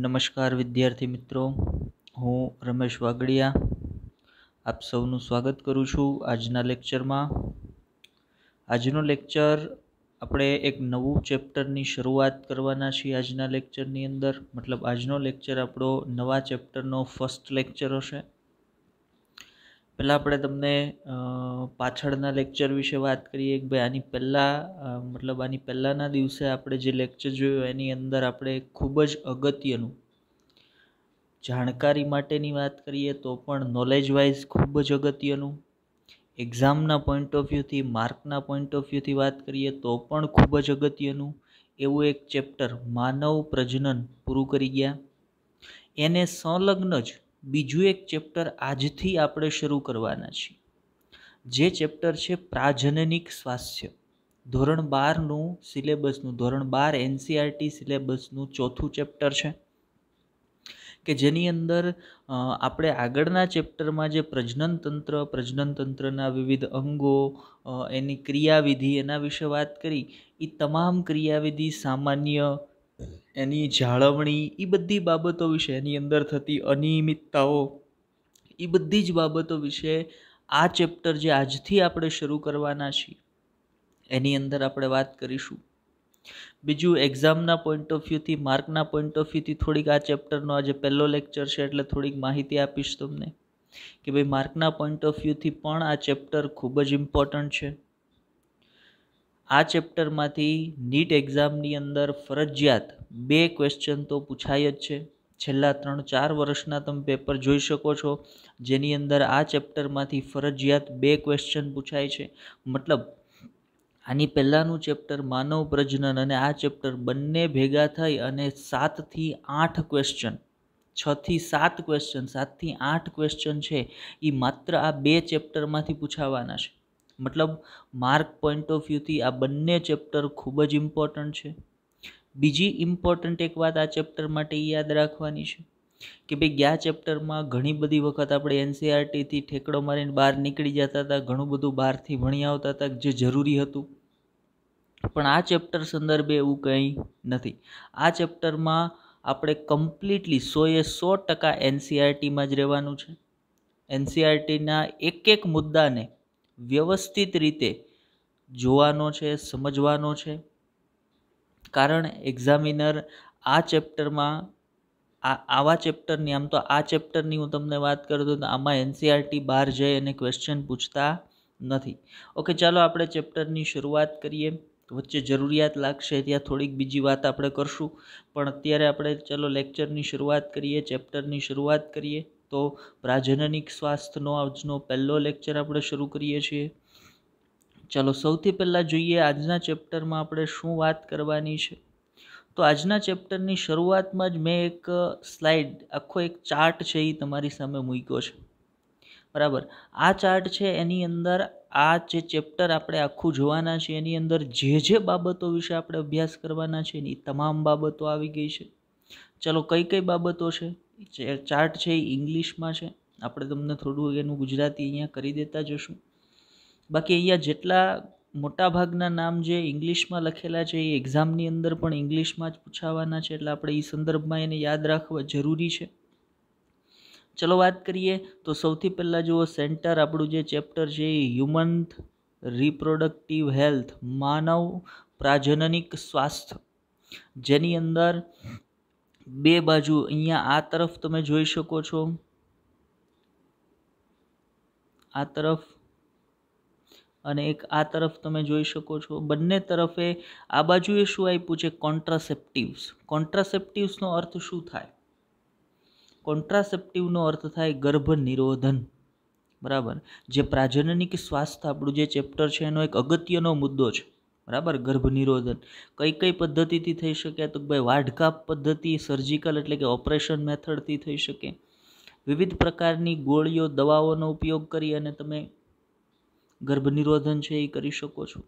નમસ્કાર વિદ્યાર્થી મિત્રો હું રમેશ વાગડિયા આપ સૌનું સ્વાગત કરું છું આજના લેક્ચરમાં આજનો લેક્ચર આપણે એક નવું ચેપ્ટરની શરૂઆત કરવાના છીએ આજના લેક્ચરની અંદર મતલબ આજનો લેક્ચર આપણો નવા ચેપ્ટરનો ફર્સ્ટ લેક્ચર હશે પહેલાં આપણે તમને પાછળના લેક્ચર વિશે વાત કરીએ કે ભાઈ આની પહેલાં મતલબ આની પહેલાંના દિવસે આપણે જે લેક્ચર જોયું એની અંદર આપણે ખૂબ જ અગત્યનું જાણકારી માટેની વાત કરીએ તો પણ નોલેજ વાઇઝ ખૂબ જ અગત્યનું એક્ઝામના પોઈન્ટ ઓફ વ્યૂથી માર્કના પોઈન્ટ ઓફ વ્યૂથી વાત કરીએ તો પણ ખૂબ જ અગત્યનું એવું એક ચેપ્ટર માનવ પ્રજનન પૂરું કરી ગયા એને સંલગ્ન જ બીજું એક ચેપ્ટર આજથી આપણે શરૂ કરવાના છીએ જે ચેપ્ટર છે પ્રાજનનિક સ્વાસ્થ્ય ધોરણ બારનું સિલેબસનું ધોરણ બાર એનસીઆરટી e સિલેબસનું ચોથું ચેપ્ટર છે કે જેની અંદર આપણે આગળના ચેપ્ટરમાં જે પ્રજનન તંત્ર પ્રજનન તંત્રના વિવિધ અંગો એની ક્રિયાવિધિ એના વિશે વાત કરી એ તમામ ક્રિયાવિધિ સામાન્ય એની જાળવણી એ બધી બાબતો વિશે એની અંદર થતી અનિયમિતતાઓ એ બધી જ બાબતો વિશે આ ચેપ્ટર જે આજથી આપણે શરૂ કરવાના છીએ એની અંદર આપણે વાત કરીશું બીજું એક્ઝામના પોઈન્ટ ઓફ વ્યૂથી માર્કના પોઈન્ટ ઓફ વ્યૂથી થોડીક આ ચેપ્ટરનો આજે પહેલો લેક્ચર છે એટલે થોડીક માહિતી આપીશ તમને કે ભાઈ માર્કના પોઈન્ટ ઓફ વ્યૂથી પણ આ ચેપ્ટર ખૂબ જ ઇમ્પોર્ટન્ટ છે આ ચેપ્ટરમાંથી નીટ એક્ઝામની અંદર ફરજિયાત બે ક્વેશ્ચન તો પૂછાય જ છે છેલ્લા ત્રણ ચાર વર્ષના તમે પેપર જોઈ શકો છો જેની અંદર આ ચેપ્ટરમાંથી ફરજિયાત બે ક્વેશ્ચન પૂછાય છે મતલબ આની પહેલાંનું ચેપ્ટર માનવ પ્રજનન અને આ ચેપ્ટર બંને ભેગા થઈ અને સાતથી આઠ ક્વેશ્ચન છથી સાત ક્વેશ્ચન સાતથી આઠ ક્વેશ્ચન છે એ માત્ર આ બે ચેપ્ટરમાંથી પૂછાવાના છે મતલબ માર્ક પોઈન્ટ ઓફ વ્યૂથી આ બંને ચેપ્ટર ખૂબ જ ઇમ્પોર્ટન્ટ છે બીજી ઇમ્પોર્ટન્ટ એક વાત આ ચેપ્ટર માટે યાદ રાખવાની છે કે ભાઈ ગયા ચેપ્ટરમાં ઘણી બધી વખત આપણે એનસીઆરટીથી e ઠેકડો મારીને બહાર નીકળી જતા હતા ઘણું બધું બહારથી ભણી આવતા હતા જે જરૂરી હતું પણ આ ચેપ્ટર સંદર્ભે એવું કંઈ નથી આ ચેપ્ટરમાં આપણે કમ્પ્લીટલી સોએ સો ટકા એનસીઆરટીમાં e જ રહેવાનું છે એનસીઆરટીના e એક એક મુદ્દાને વ્યવસ્થિત રીતે જોવાનો છે સમજવાનો છે કારણ એક્ઝામિનર આ ચેપ્ટરમાં આ આવા ચેપ્ટરની આમ તો આ ચેપ્ટરની હું તમને વાત કરું તો આમાં એનસીઆરટી e બહાર જઈ અને ક્વેશ્ચન પૂછતા નથી ઓકે ચાલો આપણે ચેપ્ટરની શરૂઆત કરીએ વચ્ચે જરૂરિયાત લાગશે ત્યાં થોડીક બીજી વાત આપણે કરશું પણ અત્યારે આપણે ચાલો લેક્ચરની શરૂઆત કરીએ ચેપ્ટરની શરૂઆત કરીએ તો પ્રાજનનિક સ્વાસ્થ્યનો આજનો પહેલો લેક્ચર આપણે શરૂ કરીએ છીએ ચાલો સૌથી પહેલાં જોઈએ આજના ચેપ્ટરમાં આપણે શું વાત કરવાની છે તો આજના ચેપ્ટરની શરૂઆતમાં જ મેં એક સ્લાઇડ આખો એક ચાર્ટ છે એ તમારી સામે મૂક્યો છે બરાબર આ ચાર્ટ છે એની અંદર આ જે ચેપ્ટર આપણે આખું જોવાના છે એની અંદર જે જે બાબતો વિશે આપણે અભ્યાસ કરવાના છે એની તમામ બાબતો આવી ગઈ છે ચાલો કઈ કઈ બાબતો છે જે ચાર્ટ છે એ ઇંગ્લિશમાં છે આપણે તમને થોડું એનું ગુજરાતી અહીંયા કરી દેતા જશું બાકી અહીંયા જેટલા મોટાભાગના નામ જે ઇંગ્લિશમાં લખેલા છે એ એક્ઝામની અંદર પણ ઇંગ્લિશમાં જ પૂછાવાના છે એટલે આપણે એ સંદર્ભમાં એને યાદ રાખવા જરૂરી છે ચલો વાત કરીએ તો સૌથી પહેલાં જુઓ સેન્ટર આપણું જે ચેપ્ટર છે એ હ્યુમન રિપ્રોડક્ટિવ હેલ્થ માનવ પ્રાજનનિક સ્વાસ્થ્ય જેની અંદર બે બાજુ અહીંયા આ તરફ તમે જોઈ શકો છો આ તરફ અને એક આ તરફ તમે જોઈ શકો છો બંને તરફે આ બાજુએ શું આપ્યું છે કોન્ટ્રાસેપ્ટિવ્સ કોન્ટ્રાસેપ્ટિવ્સનો અર્થ શું થાય કોન્ટ્રાસેપ્ટિવનો અર્થ થાય ગર્ભ નિરોધન બરાબર જે પ્રાજનનિક સ્વાસ્થ્ય આપણું જે ચેપ્ટર છે એનો એક અગત્યનો મુદ્દો છે બરાબર ગર્ભ નિરોધન કઈ કઈ પદ્ધતિથી થઈ શકે તો ભાઈ વાઢકાપ પદ્ધતિ સર્જિકલ એટલે કે ઓપરેશન મેથડથી થઈ શકે વિવિધ પ્રકારની ગોળીઓ દવાઓનો ઉપયોગ કરી અને તમે ગર્ભનિરોધન છે એ કરી શકો છો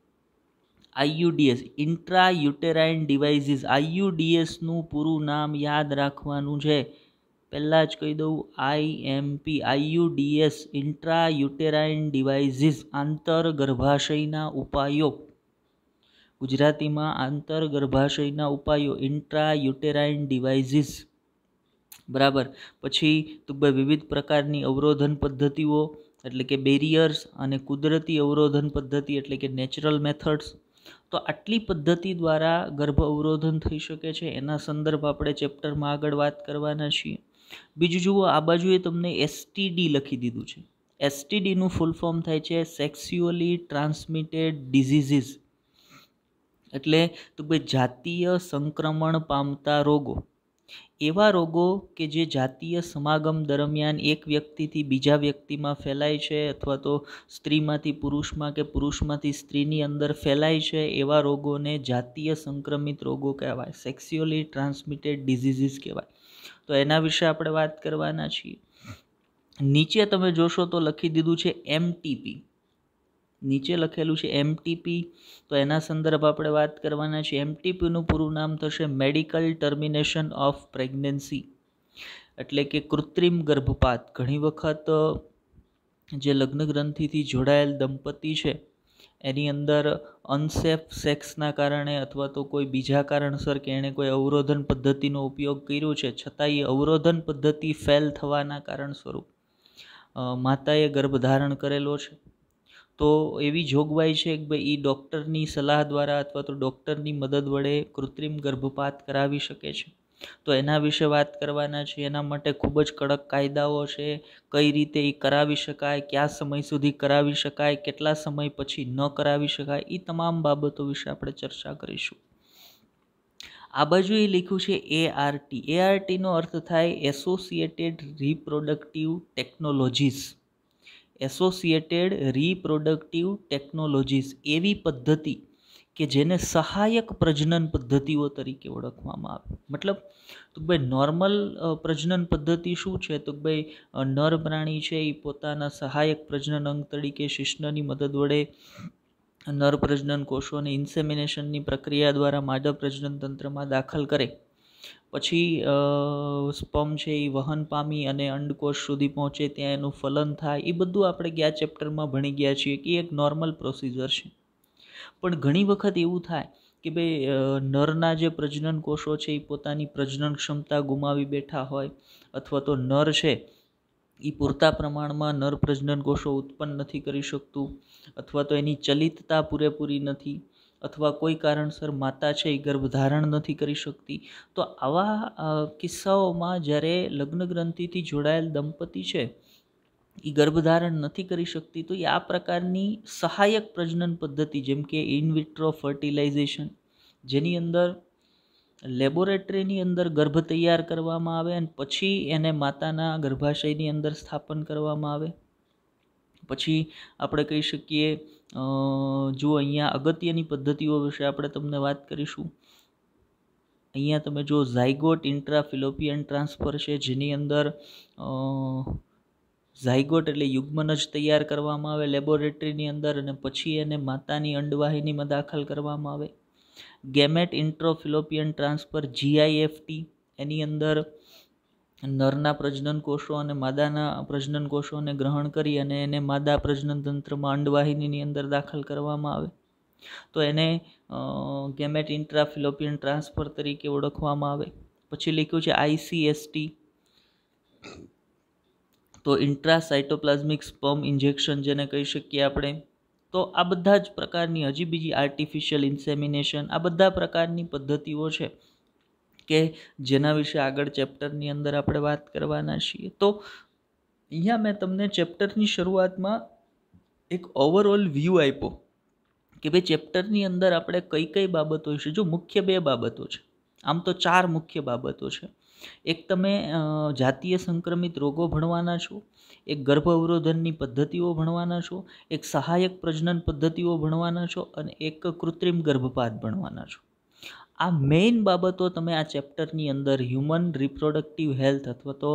આઈયુડીએસ ઇન્ટ્રા યુટેરાઇન ડિવાઇસીસ આઈયુડીએસનું પૂરું નામ યાદ રાખવાનું છે પહેલાં જ કહી દઉં આઈએમપી આઈયુડીએસ ઇન્ટ્રા યુટેરાઇન આંતર ગર્ભાશયના ઉપાયો ગુજરાતીમાં આંતર ગર્ભાશયના ઉપાયો ઇન્ટ્રા યુટેરાઇન ડિવાઇસીસ બરાબર પછી તો વિવિધ પ્રકારની અવરોધન પદ્ધતિઓ એટલે કે બેરિયર્સ અને કુદરતી અવરોધન પદ્ધતિ એટલે કે નેચરલ મેથડ્સ તો આટલી પદ્ધતિ દ્વારા ગર્ભ અવરોધન થઈ શકે છે એના સંદર્ભ આપણે ચેપ્ટરમાં આગળ વાત કરવાના છીએ બીજું જુઓ આ બાજુએ તમને એસટીડી લખી દીધું છે એસટીડીનું ફૂલ ફોર્મ થાય છે સેક્સ્યુઅલી ટ્રાન્સમિટેડ ડિઝીઝીસ એટલે તો ભાઈ જાતીય સંક્રમણ પામતા રોગો એવા રોગો કે જે જાતીય સમાગમ દરમિયાન એક વ્યક્તિથી બીજા વ્યક્તિમાં ફેલાય છે અથવા તો સ્ત્રીમાંથી પુરુષમાં કે પુરુષમાંથી સ્ત્રીની અંદર ફેલાય છે એવા રોગોને જાતીય સંક્રમિત રોગો કહેવાય સેક્સ્યુઅલી ટ્રાન્સમિટેડ ડિઝીઝીસ કહેવાય તો એના વિશે આપણે વાત કરવાના છીએ નીચે તમે જોશો તો લખી દીધું છે એમટીપી નીચે લખેલું છે એમટીપી તો એના સંદર્ભ આપણે વાત કરવાના છે એમટીપીનું પૂરું નામ થશે મેડિકલ ટર્મિનેશન ઓફ પ્રેગ્નન્સી એટલે કે કૃત્રિમ ગર્ભપાત ઘણી વખત જે લગ્ન ગ્રંથિથી જોડાયેલ દંપતી છે એની અંદર અનસેફ સેક્સના કારણે અથવા તો કોઈ બીજા કારણસર કે એણે કોઈ અવરોધન પદ્ધતિનો ઉપયોગ કર્યો છે છતાં એ અવરોધન પદ્ધતિ ફેલ થવાના કારણ સ્વરૂપ માતાએ ગર્ભ ધારણ કરેલો છે તો એવી જોગવાઈ છે કે ભાઈ એ ડૉક્ટરની સલાહ દ્વારા અથવા તો ડૉક્ટરની મદદ વડે કૃત્રિમ ગર્ભપાત કરાવી શકે છે તો એના વિશે વાત કરવાના છે એના માટે ખૂબ જ કડક કાયદાઓ છે કઈ રીતે એ કરાવી શકાય કયા સમય સુધી કરાવી શકાય કેટલા સમય પછી ન કરાવી શકાય એ તમામ બાબતો વિશે આપણે ચર્ચા કરીશું આ બાજુ એ લખ્યું છે એઆરટી એઆરટીનો અર્થ થાય associated reproductive technologies associated reproductive technologies એવી પદ્ધતિ કે જેને સહાયક પ્રજનન પદ્ધતિઓ તરીકે ઓળખવામાં આવે મતલબ તો ભાઈ નોર્મલ પ્રજનન પદ્ધતિ શું છે તો ભાઈ નર પ્રાણી છે એ પોતાના સહાયક પ્રજનન અંગ તરીકે શિશ્નની મદદ વડે નર પ્રજનન કોષોને ઇન્સેમિનેશનની પ્રક્રિયા દ્વારા માદા પ્રજનન તંત્રમાં દાખલ કરે પછી સ્પમ છે એ વહન પામી અને અંડકોષ સુધી પહોંચે ત્યાં એનું ફલન થાય એ બધું આપણે ગયા ચેપ્ટરમાં ભણી ગયા છીએ કે એક નોર્મલ પ્રોસિજર છે પણ ઘણી વખત એવું થાય કે ભાઈ નરના જે પ્રજનન કોષો છે એ પોતાની પ્રજનન ક્ષમતા ગુમાવી બેઠા હોય અથવા તો નર છે એ પૂરતા પ્રમાણમાં નર પ્રજનન કોષો ઉત્પન્ન નથી કરી શકતું અથવા તો એની ચલિતતા પૂરેપૂરી નથી અથવા કોઈ કારણસર માતા છે એ ગર્ભધારણ નથી કરી શકતી તો આવા કિસ્સાઓમાં જ્યારે લગ્ન ગ્રંથિથી જોડાયેલ દંપતી છે એ ગર્ભધારણ નથી કરી શકતી તો એ આ પ્રકારની સહાયક પ્રજનન પદ્ધતિ જેમ કે ઇનવિટ્રો ફર્ટિલાઇઝેશન જેની અંદર લેબોરેટરીની અંદર ગર્ભ તૈયાર કરવામાં આવે અને પછી એને માતાના ગર્ભાશયની અંદર સ્થાપન કરવામાં આવે પછી આપણે કહી શકીએ જો અહીંયા અગત્યની પદ્ધતિઓ વિશે આપણે તમને વાત કરીશું અહીંયા તમે જો ઝાયગોટ ઇન્ટ્રાફિલોપિયન ટ્રાન્સફર છે જેની અંદર ઝાયગોટ એટલે યુગ્મન જ તૈયાર કરવામાં આવે લેબોરેટરીની અંદર અને પછી એને માતાની અંડવાહિનીમાં દાખલ કરવામાં આવે ગેમેટ ઇન્ટ્રોફિલોપિયન ટ્રાન્સફર જીઆઈએફટી એની અંદર નરના પ્રજનન કોષો અને માદાના પ્રજનન કોષોને ગ્રહણ કરી અને એને માદા પ્રજનન તંત્રમાં અંડવાહિનીની અંદર દાખલ કરવામાં આવે તો એને ગેમેટ ઇન્ટ્રાફિલોપિયન ટ્રાન્સફર તરીકે ઓળખવામાં આવે પછી લખ્યું છે આઈસીએસટી તો ઇન્ટ્રાસાઇટોપ્લાઝમિક સ્પમ ઇન્જેક્શન જેને કહી શકીએ આપણે તો આ બધા જ પ્રકારની હજી બીજી આર્ટિફિશિયલ ઇન્સેમિનેશન આ બધા પ્રકારની પદ્ધતિઓ છે કે જેના વિશે આગળ ચેપ્ટરની અંદર આપણે વાત કરવાના છીએ તો અહીંયા મેં તમને ચેપ્ટરની શરૂઆતમાં એક ઓવરઓલ વ્યૂ આપ્યો કે ભાઈ ચેપ્ટરની અંદર આપણે કઈ કઈ બાબતો છે જો મુખ્ય બે બાબતો છે આમ તો ચાર મુખ્ય બાબતો છે એક તમે જાતીય સંક્રમિત રોગો ભણવાના છો એક ગર્ભ અવરોધનની પદ્ધતિઓ ભણવાના છો એક સહાયક પ્રજનન પદ્ધતિઓ ભણવાના છો અને એક કૃત્રિમ ગર્ભપાત ભણવાના છો આ મેઇન બાબતો તમે આ ચેપ્ટરની અંદર હ્યુમન રિપ્રોડક્ટિવ હેલ્થ અથવા તો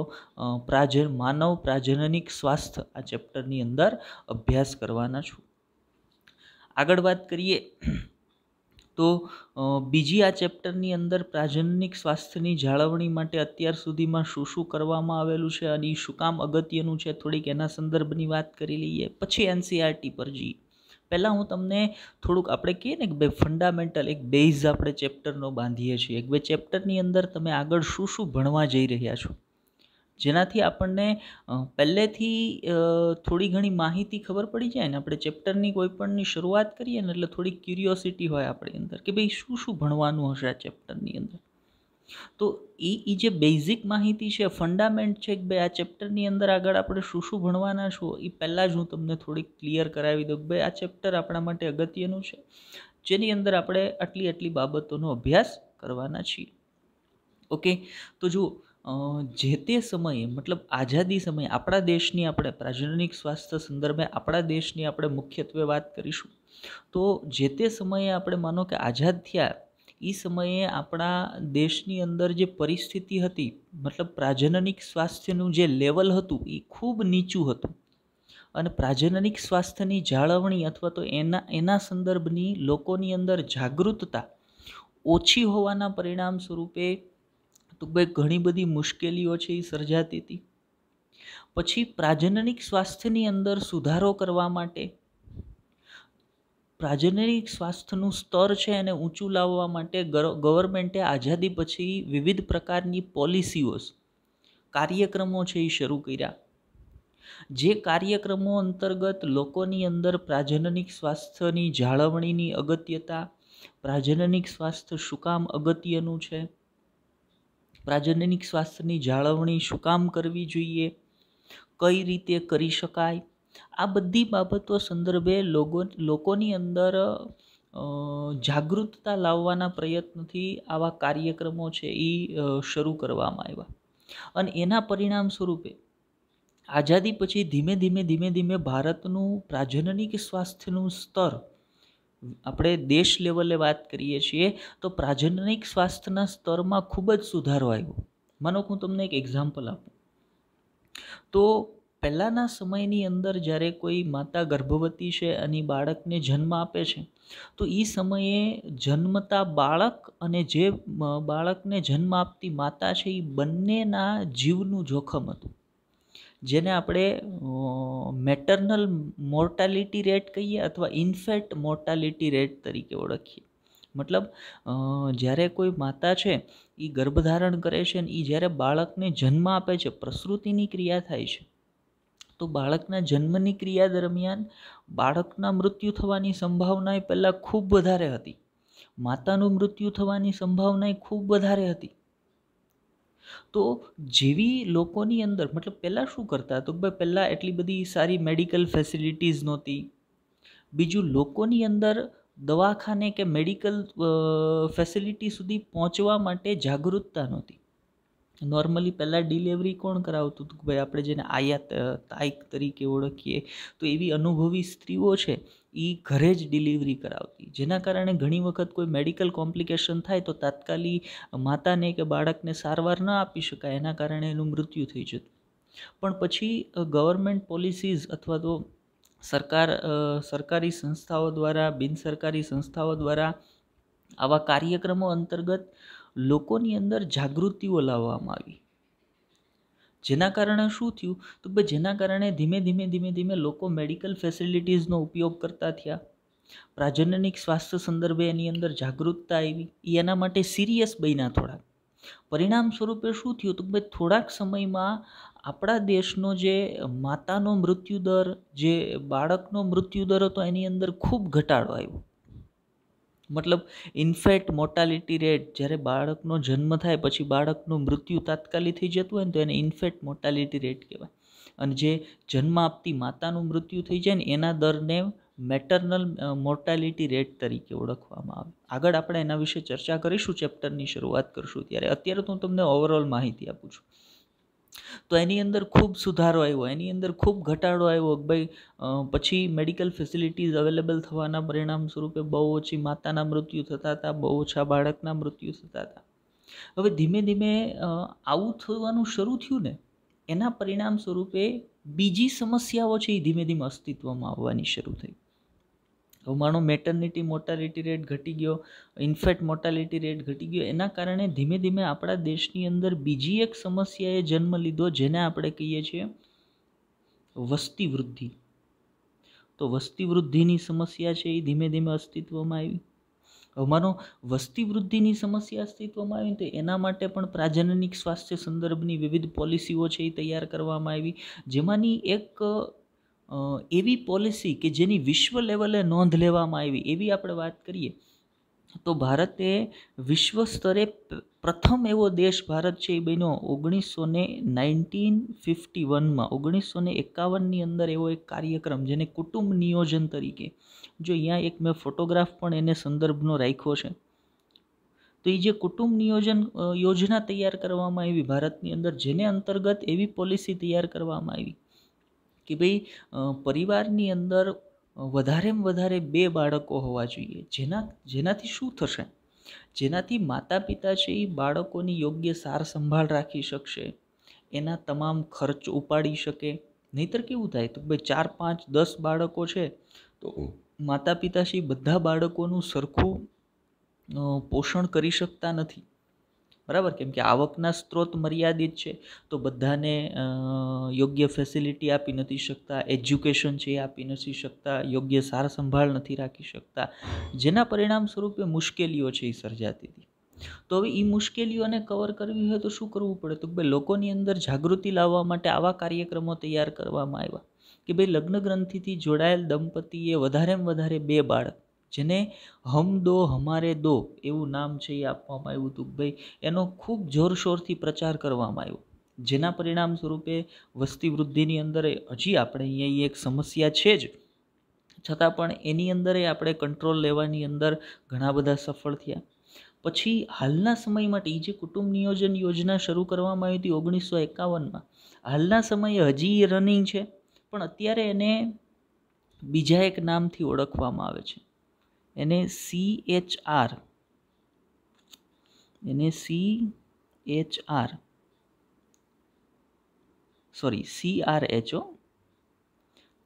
પ્રાજન માનવ પ્રાજનનિક સ્વાસ્થ્ય આ ચેપ્ટરની અંદર અભ્યાસ કરવાના છું આગળ વાત કરીએ તો બીજી આ ચેપ્ટરની અંદર પ્રાજનનિક સ્વાસ્થ્યની જાળવણી માટે અત્યાર સુધીમાં શું શું કરવામાં આવેલું છે અને શું કામ અગત્યનું છે થોડીક એના સંદર્ભની વાત કરી લઈએ પછી એનસીઆરટી e પર જઈએ પહેલાં હું તમને થોડુંક આપણે કહીએ ને કે ભાઈ ફંડામેન્ટલ એક બેઝ આપણે ચેપ્ટરનો બાંધીએ છીએ એક બે ચેપ્ટરની અંદર તમે આગળ શું શું ભણવા જઈ રહ્યા છો જેનાથી આપણને પહેલેથી થોડી ઘણી માહિતી ખબર પડી જાય ને આપણે ચેપ્ટરની કોઈ પણની શરૂઆત કરીએ ને એટલે થોડી ક્યુરિયોસિટી હોય આપણી અંદર કે ભાઈ શું શું ભણવાનું હશે આ ચેપ્ટરની અંદર તો એ એ જે બેઝિક માહિતી છે ફંડામેન્ટ છે કે ભાઈ આ ચેપ્ટરની અંદર આગળ આપણે શું શું ભણવાના છો એ પહેલાં જ હું તમને થોડીક ક્લિયર કરાવી દઉં કે ભાઈ આ ચેપ્ટર આપણા માટે અગત્યનું છે જેની અંદર આપણે આટલી આટલી બાબતોનો અભ્યાસ કરવાના છીએ ઓકે તો જુઓ જે તે સમયે મતલબ આઝાદી સમયે આપણા દેશની આપણે પ્રાજનિક સ્વાસ્થ્ય સંદર્ભે આપણા દેશની આપણે મુખ્યત્વે વાત કરીશું તો જે તે સમયે આપણે માનો કે આઝાદ થયા એ સમયે આપણા દેશની અંદર જે પરિસ્થિતિ હતી મતલબ પ્રાજનનિક સ્વાસ્થ્યનું જે લેવલ હતું એ ખૂબ નીચું હતું અને પ્રાજનનિક સ્વાસ્થ્યની જાળવણી અથવા તો એના એના સંદર્ભની લોકોની અંદર જાગૃતતા ઓછી હોવાના પરિણામ સ્વરૂપે તો ભાઈ ઘણી બધી મુશ્કેલીઓ છે એ સર્જાતી હતી પછી પ્રાજનનિક સ્વાસ્થ્યની અંદર સુધારો કરવા માટે પ્રાજનરિક સ્વાસ્થ્યનું સ્તર છે એને ઊંચું લાવવા માટે ગવર્મેન્ટે આઝાદી પછી વિવિધ પ્રકારની પોલિસીઓ કાર્યક્રમો છે એ શરૂ કર્યા જે કાર્યક્રમો અંતર્ગત લોકોની અંદર પ્રાજનનિક સ્વાસ્થ્યની જાળવણીની અગત્યતા પ્રાજનનિક સ્વાસ્થ્ય શું કામ અગત્યનું છે પ્રાજનનિક સ્વાસ્થ્યની જાળવણી શું કામ કરવી જોઈએ કઈ રીતે કરી શકાય આ બધી બાબતો સંદર્ભે લોગો લોકોની અંદર જાગૃતતા લાવવાના પ્રયત્નથી આવા કાર્યક્રમો છે એ શરૂ કરવામાં આવ્યા અને એના પરિણામ સ્વરૂપે આઝાદી પછી ધીમે ધીમે ધીમે ધીમે ભારતનું પ્રાજનનિક સ્વાસ્થ્યનું સ્તર આપણે દેશ લેવલે વાત કરીએ છીએ તો પ્રાજનનિક સ્વાસ્થ્યના સ્તરમાં ખૂબ જ સુધારો આવ્યો માનો હું તમને એક એક્ઝામ્પલ આપું તો પહેલાંના સમયની અંદર જ્યારે કોઈ માતા ગર્ભવતી છે અને બાળકને જન્મ આપે છે તો એ સમયે જન્મતા બાળક અને જે બાળકને જન્મ આપતી માતા છે એ બંનેના જીવનું જોખમ હતું જેને આપણે મેટર્નલ મોર્ટાલિટી રેટ કહીએ અથવા ઇન્ફેન્ટ મોર્ટાલિટી રેટ તરીકે ઓળખીએ મતલબ જ્યારે કોઈ માતા છે એ ગર્ભધારણ કરે છે અને એ જ્યારે બાળકને જન્મ આપે છે પ્રસૃતિની ક્રિયા થાય છે તો બાળકના જન્મની ક્રિયા દરમિયાન બાળકના મૃત્યુ થવાની સંભાવના એ પહેલાં ખૂબ વધારે હતી માતાનું મૃત્યુ થવાની સંભાવના એ ખૂબ વધારે હતી તો જેવી લોકોની અંદર મતલબ પહેલાં શું કરતા તો ભાઈ પહેલાં એટલી બધી સારી મેડિકલ ફેસિલિટીઝ નહોતી બીજું લોકોની અંદર દવાખાને કે મેડિકલ ફેસિલિટી સુધી પહોંચવા માટે જાગૃતતા નહોતી નોર્મલી પહેલાં ડિલિવરી કોણ કરાવતું હતું કે ભાઈ આપણે જેને આયાત તાઈક તરીકે ઓળખીએ તો એવી અનુભવી સ્ત્રીઓ છે એ ઘરે જ ડિલિવરી કરાવતી જેના કારણે ઘણી વખત કોઈ મેડિકલ કોમ્પ્લિકેશન થાય તો તાત્કાલિક માતાને કે બાળકને સારવાર ન આપી શકાય એના કારણે એનું મૃત્યુ થઈ જતું પણ પછી ગવર્મેન્ટ પોલિસીઝ અથવા તો સરકાર સરકારી સંસ્થાઓ દ્વારા બિનસરકારી સંસ્થાઓ દ્વારા આવા કાર્યક્રમો અંતર્ગત લોકોની અંદર જાગૃતિઓ લાવવામાં આવી જેના કારણે શું થયું તો ભાઈ જેના કારણે ધીમે ધીમે ધીમે ધીમે લોકો મેડિકલ ફેસિલિટીઝનો ઉપયોગ કરતા થયા પ્રાજનનિક સ્વાસ્થ્ય સંદર્ભે એની અંદર જાગૃતતા આવી એ એના માટે સિરિયસ બન્યા થોડાક પરિણામ સ્વરૂપે શું થયું તો ભાઈ થોડાક સમયમાં આપણા દેશનો જે માતાનો મૃત્યુદર જે બાળકનો મૃત્યુદર હતો એની અંદર ખૂબ ઘટાડો આવ્યો મતલબ ઇન્ફેક્ટ મોર્ટાલિટી રેટ જ્યારે બાળકનો જન્મ થાય પછી બાળકનું મૃત્યુ તાત્કાલિક થઈ જતું હોય ને તો એને ઇન્ફેક્ટ મોર્ટાલિટી રેટ કહેવાય અને જે જન્મ આપતી માતાનું મૃત્યુ થઈ જાય ને એના દરને મેટર્નલ મોર્ટાલિટી રેટ તરીકે ઓળખવામાં આવે આગળ આપણે એના વિશે ચર્ચા કરીશું ચેપ્ટરની શરૂઆત કરીશું ત્યારે અત્યારે તો હું તમને ઓવરઓલ માહિતી આપું છું તો એની અંદર ખૂબ સુધારો આવ્યો એની અંદર ખૂબ ઘટાડો આવ્યો ભાઈ પછી મેડિકલ ફેસિલિટીઝ અવેલેબલ થવાના પરિણામ સ્વરૂપે બહુ ઓછી માતાના મૃત્યુ થતા હતા બહુ ઓછા બાળકના મૃત્યુ થતા હતા હવે ધીમે ધીમે આવું થવાનું શરૂ થયું ને એના પરિણામ સ્વરૂપે બીજી સમસ્યાઓ છે એ ધીમે ધીમે અસ્તિત્વમાં આવવાની શરૂ થઈ હવે મેટર્નિટી મોર્ટાલિટી રેટ ઘટી ગયો ઇન્ફેક્ટ મોર્ટાલિટી રેટ ઘટી ગયો એના કારણે ધીમે ધીમે આપણા દેશની અંદર બીજી એક સમસ્યાએ જન્મ લીધો જેને આપણે કહીએ છીએ વસ્તી વૃદ્ધિ તો વસ્તી વૃદ્ધિની સમસ્યા છે એ ધીમે ધીમે અસ્તિત્વમાં આવી અમારો વસ્તી વૃદ્ધિની સમસ્યા અસ્તિત્વમાં આવી તો એના માટે પણ પ્રાજનનિક સ્વાસ્થ્ય સંદર્ભની વિવિધ પોલિસીઓ છે એ તૈયાર કરવામાં આવી જેમાંની એક એવી પોલિસી કે જેની વિશ્વ લેવલે નોંધ લેવામાં આવી એવી આપણે વાત કરીએ તો ભારતે વિશ્વ સ્તરે પ્રથમ એવો દેશ ભારત છે એ બન્યો ઓગણીસો ને નાઇન્ટીન ફિફ્ટી વનમાં ઓગણીસો ને એકાવનની અંદર એવો એક કાર્યક્રમ જેને કુટુંબ નિયોજન તરીકે જો અહીંયા એક મેં ફોટોગ્રાફ પણ એને સંદર્ભનો રાખ્યો છે તો એ જે કુટુંબ નિયોજન યોજના તૈયાર કરવામાં આવી ભારતની અંદર જેને અંતર્ગત એવી પોલિસી તૈયાર કરવામાં આવી કે ભાઈ પરિવારની અંદર વધારેમાં વધારે બે બાળકો હોવા જોઈએ જેના જેનાથી શું થશે જેનાથી માતા પિતા છે એ બાળકોની યોગ્ય સાર સંભાળ રાખી શકશે એના તમામ ખર્ચ ઉપાડી શકે નહીતર કેવું થાય તો ભાઈ ચાર પાંચ દસ બાળકો છે તો માતા પિતાશ્રી બધા બાળકોનું સરખું પોષણ કરી શકતા નથી બરાબર કેમ કે આવકના સ્ત્રોત મર્યાદિત છે તો બધાને યોગ્ય ફેસિલિટી આપી નથી શકતા એજ્યુકેશન છે એ આપી નથી શકતા યોગ્ય સાર સંભાળ નથી રાખી શકતા જેના પરિણામ સ્વરૂપે મુશ્કેલીઓ છે એ સર્જાતી હતી તો હવે એ મુશ્કેલીઓને કવર કરવી હોય તો શું કરવું પડે તો ભાઈ લોકોની અંદર જાગૃતિ લાવવા માટે આવા કાર્યક્રમો તૈયાર કરવામાં આવ્યા કે ભાઈ લગ્ન ગ્રંથિથી જોડાયેલ દંપતીએ વધારેમાં વધારે બે બાળક જેને હમ દો હમારે દો એવું નામ છે એ આપવામાં આવ્યું હતું ભાઈ એનો ખૂબ જોરશોરથી પ્રચાર કરવામાં આવ્યો જેના પરિણામ સ્વરૂપે વસ્તી વૃદ્ધિની અંદર હજી આપણે અહીંયા એક સમસ્યા છે જ છતાં પણ એની અંદરે આપણે કંટ્રોલ લેવાની અંદર ઘણા બધા સફળ થયા પછી હાલના સમય માટે જે કુટુંબ નિયોજન યોજના શરૂ કરવામાં આવી હતી ઓગણીસો એકાવનમાં હાલના સમયે હજી રનિંગ છે પણ અત્યારે એને બીજા એક નામથી ઓળખવામાં આવે છે એને સી એચ આર એને C H R sorry C R H O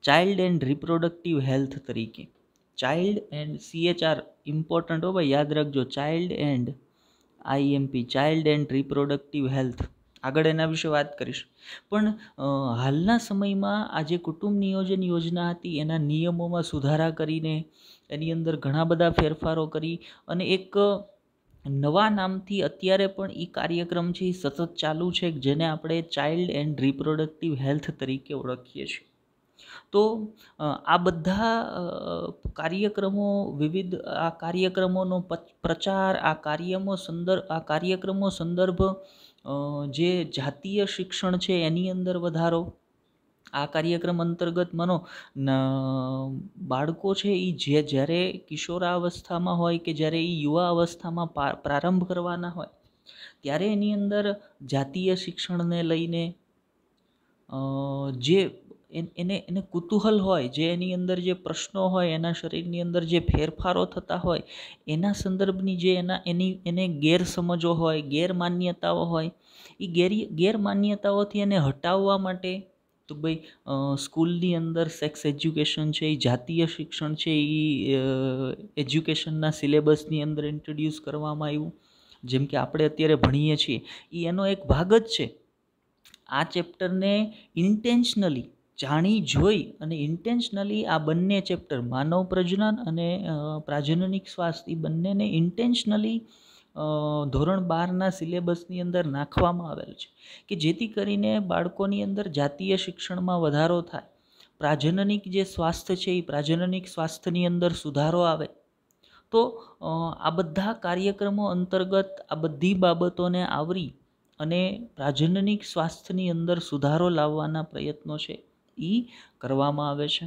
child and reproductive health તરીકે ચાઇલ્ડ એન્ડ આર ઇમ્પોર્ટન્ટ હો ભાઈ યાદ રાખજો child and IMP child and reproductive health આગળ એના વિશે વાત કરીશ પણ હાલના સમયમાં આ જે કુટુંબ નિયોજન યોજના હતી એના નિયમોમાં સુધારા કરીને એની અંદર ઘણા બધા ફેરફારો કરી અને એક નવા નામથી અત્યારે પણ એ કાર્યક્રમ છે એ સતત ચાલુ છે જેને આપણે ચાઇલ્ડ એન્ડ રિપ્રોડક્ટિવ હેલ્થ તરીકે ઓળખીએ છીએ તો આ બધા કાર્યક્રમો વિવિધ આ કાર્યક્રમોનો પ્રચાર આ કાર્યમો સંદર્ભ આ કાર્યક્રમો સંદર્ભ જે જાતીય શિક્ષણ છે એની અંદર વધારો આ કાર્યક્રમ અંતર્ગત માનો બાળકો છે એ જે જ્યારે કિશોરાવસ્થામાં હોય કે જ્યારે એ યુવા અવસ્થામાં પ્રારંભ કરવાના હોય ત્યારે એની અંદર જાતીય શિક્ષણને લઈને જે એને એને કુતૂહલ હોય જે એની અંદર જે પ્રશ્નો હોય એના શરીરની અંદર જે ફેરફારો થતા હોય એના સંદર્ભની જે એના એની એને ગેરસમજો હોય ગેરમાન્યતાઓ હોય એ ગેર ગેરમાન્યતાઓથી એને હટાવવા માટે તો ભાઈ સ્કૂલની અંદર સેક્સ એજ્યુકેશન છે એ જાતીય શિક્ષણ છે એ એજ્યુકેશનના સિલેબસની અંદર ઇન્ટ્રોડ્યુસ કરવામાં આવ્યું જેમ કે આપણે અત્યારે ભણીએ છીએ એ એનો એક ભાગ જ છે આ ચેપ્ટરને ઇન્ટેન્શનલી જાણી જોઈ અને ઇન્ટેન્શનલી આ બંને ચેપ્ટર માનવ પ્રજનન અને પ્રાજનનિક સ્વાસ્થ્ય બંનેને ઇન્ટેન્શનલી ધોરણ બારના સિલેબસની અંદર નાખવામાં આવેલ છે કે જેથી કરીને બાળકોની અંદર જાતીય શિક્ષણમાં વધારો થાય પ્રાજનનિક જે સ્વાસ્થ્ય છે એ પ્રાજનનિક સ્વાસ્થ્યની અંદર સુધારો આવે તો આ બધા કાર્યક્રમો અંતર્ગત આ બધી બાબતોને આવરી અને પ્રાજનનિક સ્વાસ્થ્યની અંદર સુધારો લાવવાના પ્રયત્નો છે એ કરવામાં આવે છે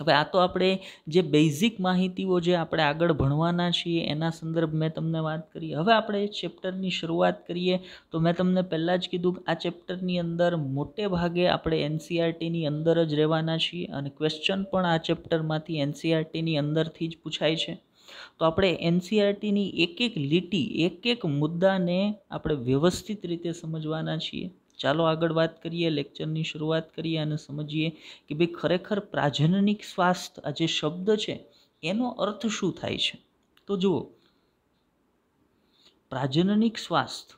હવે આ તો આપણે જે બેઝિક માહિતીઓ જે આપણે આગળ ભણવાના છીએ એના સંદર્ભ મેં તમને વાત કરી હવે આપણે ચેપ્ટરની શરૂઆત કરીએ તો મેં તમને પહેલાં જ કીધું આ ચેપ્ટરની અંદર મોટે ભાગે આપણે એનસીઆરટીની e અંદર જ રહેવાના છીએ અને ક્વેશ્ચન પણ આ ચેપ્ટરમાંથી એનસીઆરટીની e અંદરથી જ પૂછાય છે તો આપણે એનસીઆરટીની e એક એક લીટી એક એક મુદ્દાને આપણે વ્યવસ્થિત રીતે સમજવાના છીએ ચાલો આગળ વાત કરીએ લેક્ચરની શરૂઆત કરીએ અને સમજીએ કે ભાઈ ખરેખર પ્રાજનનિક સ્વાસ્થ્ય આ જે શબ્દ છે એનો અર્થ શું થાય છે તો જુઓ પ્રાજનનિક સ્વાસ્થ્ય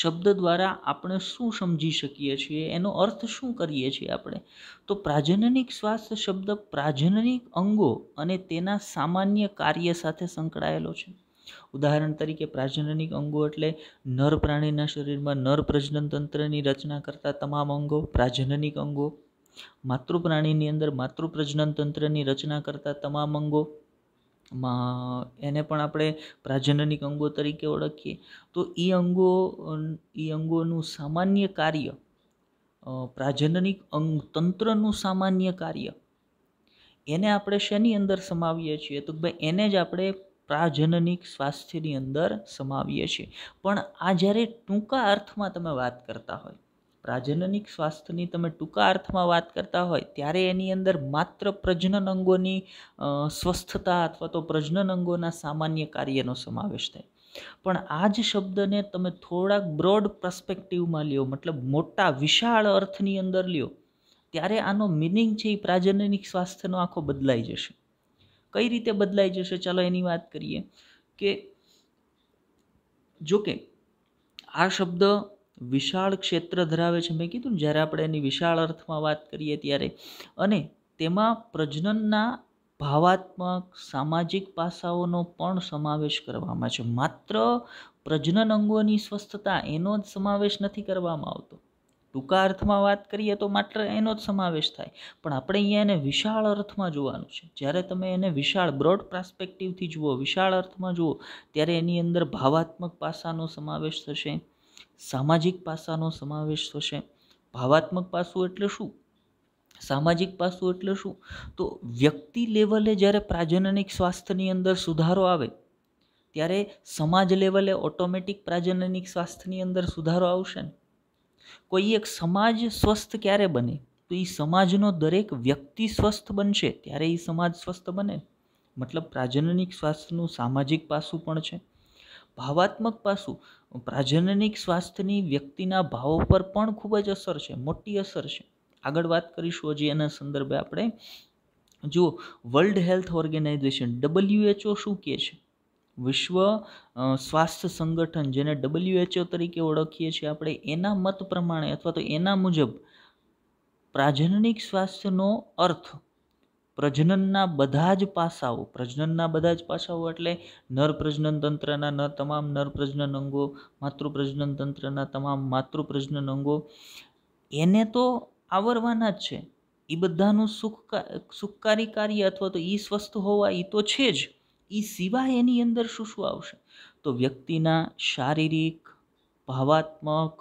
શબ્દ દ્વારા આપણે શું સમજી શકીએ છીએ એનો અર્થ શું કરીએ છીએ આપણે તો પ્રાજનનિક સ્વાસ્થ્ય શબ્દ પ્રાજનનિક અંગો અને તેના સામાન્ય કાર્ય સાથે સંકળાયેલો છે ઉદાહરણ તરીકે પ્રાજનનિક અંગો એટલે નર પ્રાણીના શરીરમાં નર પ્રજનન તંત્રની રચના કરતા તમામ અંગો પ્રાજનનિક અંગો માતૃપ્રાણીની અંદર માતૃ પ્રજનન તંત્રની રચના કરતા તમામ અંગો એને પણ આપણે પ્રાજનનિક અંગો તરીકે ઓળખીએ તો એ અંગો એ અંગોનું સામાન્ય કાર્ય પ્રાજનનિક અંગ તંત્રનું સામાન્ય કાર્ય એને આપણે શેની અંદર સમાવીએ છીએ તો ભાઈ એને જ આપણે પ્રાજનનિક સ્વાસ્થ્યની અંદર સમાવીએ છીએ પણ આ જ્યારે ટૂંકા અર્થમાં તમે વાત કરતા હોય પ્રાજનનિક સ્વાસ્થ્યની તમે ટૂંકા અર્થમાં વાત કરતા હોય ત્યારે એની અંદર માત્ર પ્રજનન અંગોની સ્વસ્થતા અથવા તો પ્રજનન અંગોના સામાન્ય કાર્યનો સમાવેશ થાય પણ આ જ શબ્દને તમે થોડાક બ્રોડ પ્રસ્પેક્ટિવમાં લ્યો મતલબ મોટા વિશાળ અર્થની અંદર લ્યો ત્યારે આનો મિનિંગ છે એ પ્રાજનનિક સ્વાસ્થ્યનો આખો બદલાઈ જશે કઈ રીતે બદલાઈ જશે ચાલો એની વાત કરીએ કે જોકે આ શબ્દ વિશાળ ક્ષેત્ર ધરાવે છે મેં કીધું જ્યારે આપણે એની વિશાળ અર્થમાં વાત કરીએ ત્યારે અને તેમાં પ્રજનનના ભાવાત્મક સામાજિક પાસાઓનો પણ સમાવેશ કરવામાં છે માત્ર પ્રજનન અંગોની સ્વસ્થતા એનો જ સમાવેશ નથી કરવામાં આવતો ટૂંકા અર્થમાં વાત કરીએ તો માત્ર એનો જ સમાવેશ થાય પણ આપણે અહીંયા એને વિશાળ અર્થમાં જોવાનું છે જ્યારે તમે એને વિશાળ બ્રોડ પ્રાસ્પેક્ટિવથી જુઓ વિશાળ અર્થમાં જુઓ ત્યારે એની અંદર ભાવાત્મક પાસાનો સમાવેશ થશે સામાજિક પાસાનો સમાવેશ થશે ભાવાત્મક પાસું એટલે શું સામાજિક પાસું એટલે શું તો વ્યક્તિ લેવલે જ્યારે પ્રાજનનિક સ્વાસ્થ્યની અંદર સુધારો આવે ત્યારે સમાજ લેવલે ઓટોમેટિક પ્રાજનનિક સ્વાસ્થ્યની અંદર સુધારો આવશે ને કોઈ એક સમાજ સ્વસ્થ ક્યારે બને તો એ સમાજનો દરેક વ્યક્તિ સ્વસ્થ બનશે ત્યારે એ સમાજ સ્વસ્થ બને મતલબ પ્રાજનનિક સ્વાસ્થ્યનું સામાજિક પાસું પણ છે ભાવાત્મક પાસું પ્રાજનનિક સ્વાસ્થ્યની વ્યક્તિના ભાવો પર પણ ખૂબ જ અસર છે મોટી અસર છે આગળ વાત કરીશું હજી એના સંદર્ભે આપણે જો વર્લ્ડ હેલ્થ ઓર્ગેનાઇઝેશન ડબલ્યુએચઓ શું કહે છે વિશ્વ સ્વાસ્થ્ય સંગઠન જેને ડબલ્યુએચઓ તરીકે ઓળખીએ છીએ આપણે એના મત પ્રમાણે અથવા તો એના મુજબ પ્રાજનનિક સ્વાસ્થ્યનો અર્થ પ્રજનનના બધા જ પાસાઓ પ્રજનનના બધા જ પાસાઓ એટલે નર પ્રજનન તંત્રના ન તમામ નર પ્રજનન અંગો માતૃપ્રજનન તંત્રના તમામ માતૃ પ્રજનન અંગો એને તો આવરવાના જ છે એ બધાનું સુખ સુખકારી કાર્ય અથવા તો એ સ્વસ્થ હોવા એ તો છે જ એ સિવાય એની અંદર શું શું આવશે તો વ્યક્તિના શારીરિક ભાવાત્મક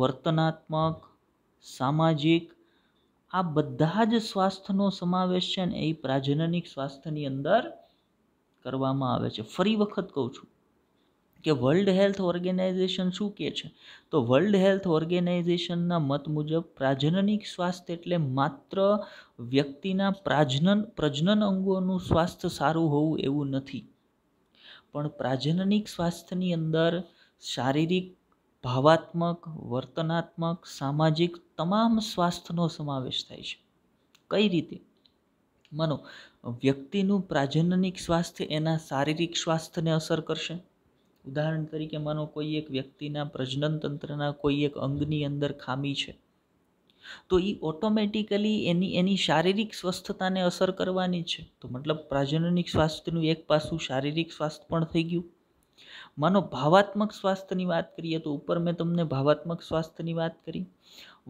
વર્તનાત્મક સામાજિક આ બધા જ સ્વાસ્થ્યનો સમાવેશ છે ને એ પ્રાજનનિક સ્વાસ્થ્યની અંદર કરવામાં આવે છે ફરી વખત કહું છું કે વર્લ્ડ હેલ્થ ઓર્ગેનાઇઝેશન શું કહે છે તો વર્લ્ડ હેલ્થ ઓર્ગેનાઇઝેશનના મત મુજબ પ્રાજનનિક સ્વાસ્થ્ય એટલે માત્ર વ્યક્તિના પ્રાજનન પ્રજનન અંગોનું સ્વાસ્થ્ય સારું હોવું એવું નથી પણ પ્રાજનનિક સ્વાસ્થ્યની અંદર શારીરિક ભાવાત્મક વર્તનાત્મક સામાજિક તમામ સ્વાસ્થ્યનો સમાવેશ થાય છે કઈ રીતે માનો વ્યક્તિનું પ્રાજનનિક સ્વાસ્થ્ય એના શારીરિક સ્વાસ્થ્યને અસર કરશે ઉદાહરણ તરીકે માનો કોઈ એક વ્યક્તિના પ્રજનન તંત્રના કોઈ એક અંગની અંદર ખામી છે તો એ ઓટોમેટિકલી એની એની શારીરિક સ્વસ્થતાને અસર કરવાની છે તો મતલબ પ્રજનનિક સ્વાસ્થ્યનું એક પાસું શારીરિક સ્વાસ્થ્ય પણ થઈ ગયું માનો ભાવાત્મક સ્વાસ્થ્યની વાત કરીએ તો ઉપર મેં તમને ભાવાત્મક સ્વાસ્થ્યની વાત કરી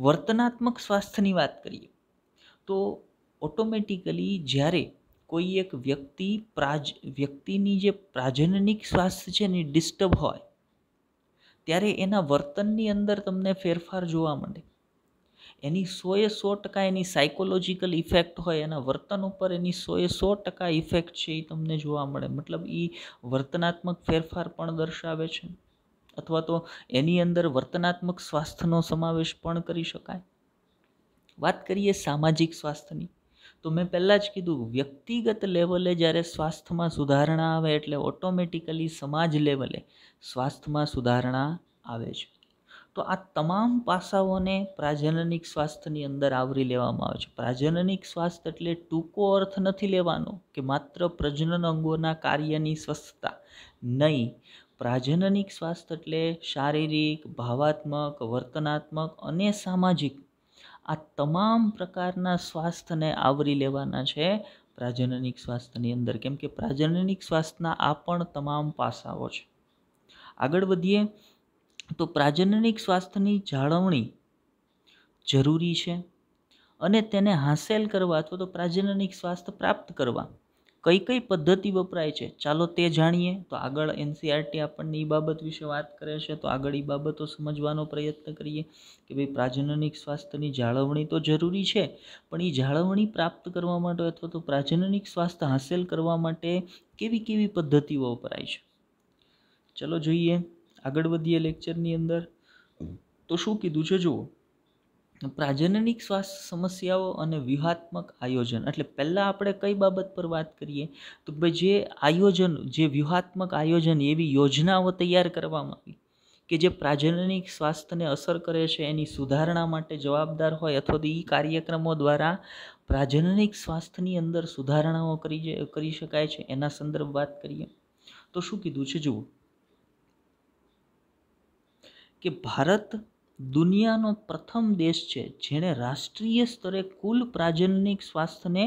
વર્તનાત્મક સ્વાસ્થ્યની વાત કરીએ તો ઓટોમેટિકલી જ્યારે કોઈ એક વ્યક્તિ પ્રાજ વ્યક્તિની જે પ્રાજનનિક સ્વાસ્થ્ય છે ને ડિસ્ટર્બ હોય ત્યારે એના વર્તનની અંદર તમને ફેરફાર જોવા મળે એની સોએ સો ટકા એની સાયકોલોજીકલ ઇફેક્ટ હોય એના વર્તન ઉપર એની સોએ સો ટકા ઇફેક્ટ છે એ તમને જોવા મળે મતલબ એ વર્તનાત્મક ફેરફાર પણ દર્શાવે છે અથવા તો એની અંદર વર્તનાત્મક સ્વાસ્થ્યનો સમાવેશ પણ કરી શકાય વાત કરીએ સામાજિક સ્વાસ્થ્યની તો મેં પહેલાં જ કીધું વ્યક્તિગત લેવલે જ્યારે સ્વાસ્થ્યમાં સુધારણા આવે એટલે ઓટોમેટિકલી સમાજ લેવલે સ્વાસ્થ્યમાં સુધારણા આવે છે તો આ તમામ પાસાઓને પ્રાજનનિક સ્વાસ્થ્યની અંદર આવરી લેવામાં આવે છે પ્રાજનનિક સ્વાસ્થ્ય એટલે ટૂંકો અર્થ નથી લેવાનો કે માત્ર પ્રજનન અંગોના કાર્યની સ્વસ્થતા નહીં પ્રાજનનિક સ્વાસ્થ્ય એટલે શારીરિક ભાવાત્મક વર્તનાત્મક અને સામાજિક આ તમામ પ્રકારના સ્વાસ્થ્યને આવરી લેવાના છે પ્રાજનનિક સ્વાસ્થ્યની અંદર કેમ કે પ્રાજનનિક સ્વાસ્થ્યના આ પણ તમામ પાસાઓ છે આગળ વધીએ તો પ્રાજનનિક સ્વાસ્થ્યની જાળવણી જરૂરી છે અને તેને હાંસેલ કરવા અથવા તો પ્રાજનનિક સ્વાસ્થ્ય પ્રાપ્ત કરવા કઈ કઈ પદ્ધતિ વપરાય છે ચાલો તે જાણીએ તો આગળ એનસીઆરટી e આપણને એ બાબત વિશે વાત કરે છે તો આગળ એ બાબતો સમજવાનો પ્રયત્ન કરીએ કે ભાઈ પ્રાજનનિક સ્વાસ્થ્યની જાળવણી તો જરૂરી છે પણ એ જાળવણી પ્રાપ્ત કરવા માટે અથવા તો પ્રાજનનિક સ્વાસ્થ્ય હાંસલ કરવા માટે કેવી કેવી પદ્ધતિઓ વપરાય છે ચલો જોઈએ આગળ વધીએ લેક્ચરની અંદર તો શું કીધું છે જુઓ પ્રાજનનિક સ્વાસ્થ્ય સમસ્યાઓ અને વ્યૂહાત્મક આયોજન એટલે પહેલાં આપણે કઈ બાબત પર વાત કરીએ તો ભાઈ જે આયોજન જે વ્યૂહાત્મક આયોજન એવી યોજનાઓ તૈયાર કરવામાં આવી કે જે પ્રાજનનિક સ્વાસ્થ્યને અસર કરે છે એની સુધારણા માટે જવાબદાર હોય અથવા તો એ કાર્યક્રમો દ્વારા પ્રાજનનિક સ્વાસ્થ્યની અંદર સુધારણાઓ કરી કરી શકાય છે એના સંદર્ભ વાત કરીએ તો શું કીધું છે જુઓ કે ભારત દુનિયાનો પ્રથમ દેશ છે જેણે રાષ્ટ્રીય સ્તરે કુલ પ્રાજનિક સ્વાસ્થ્યને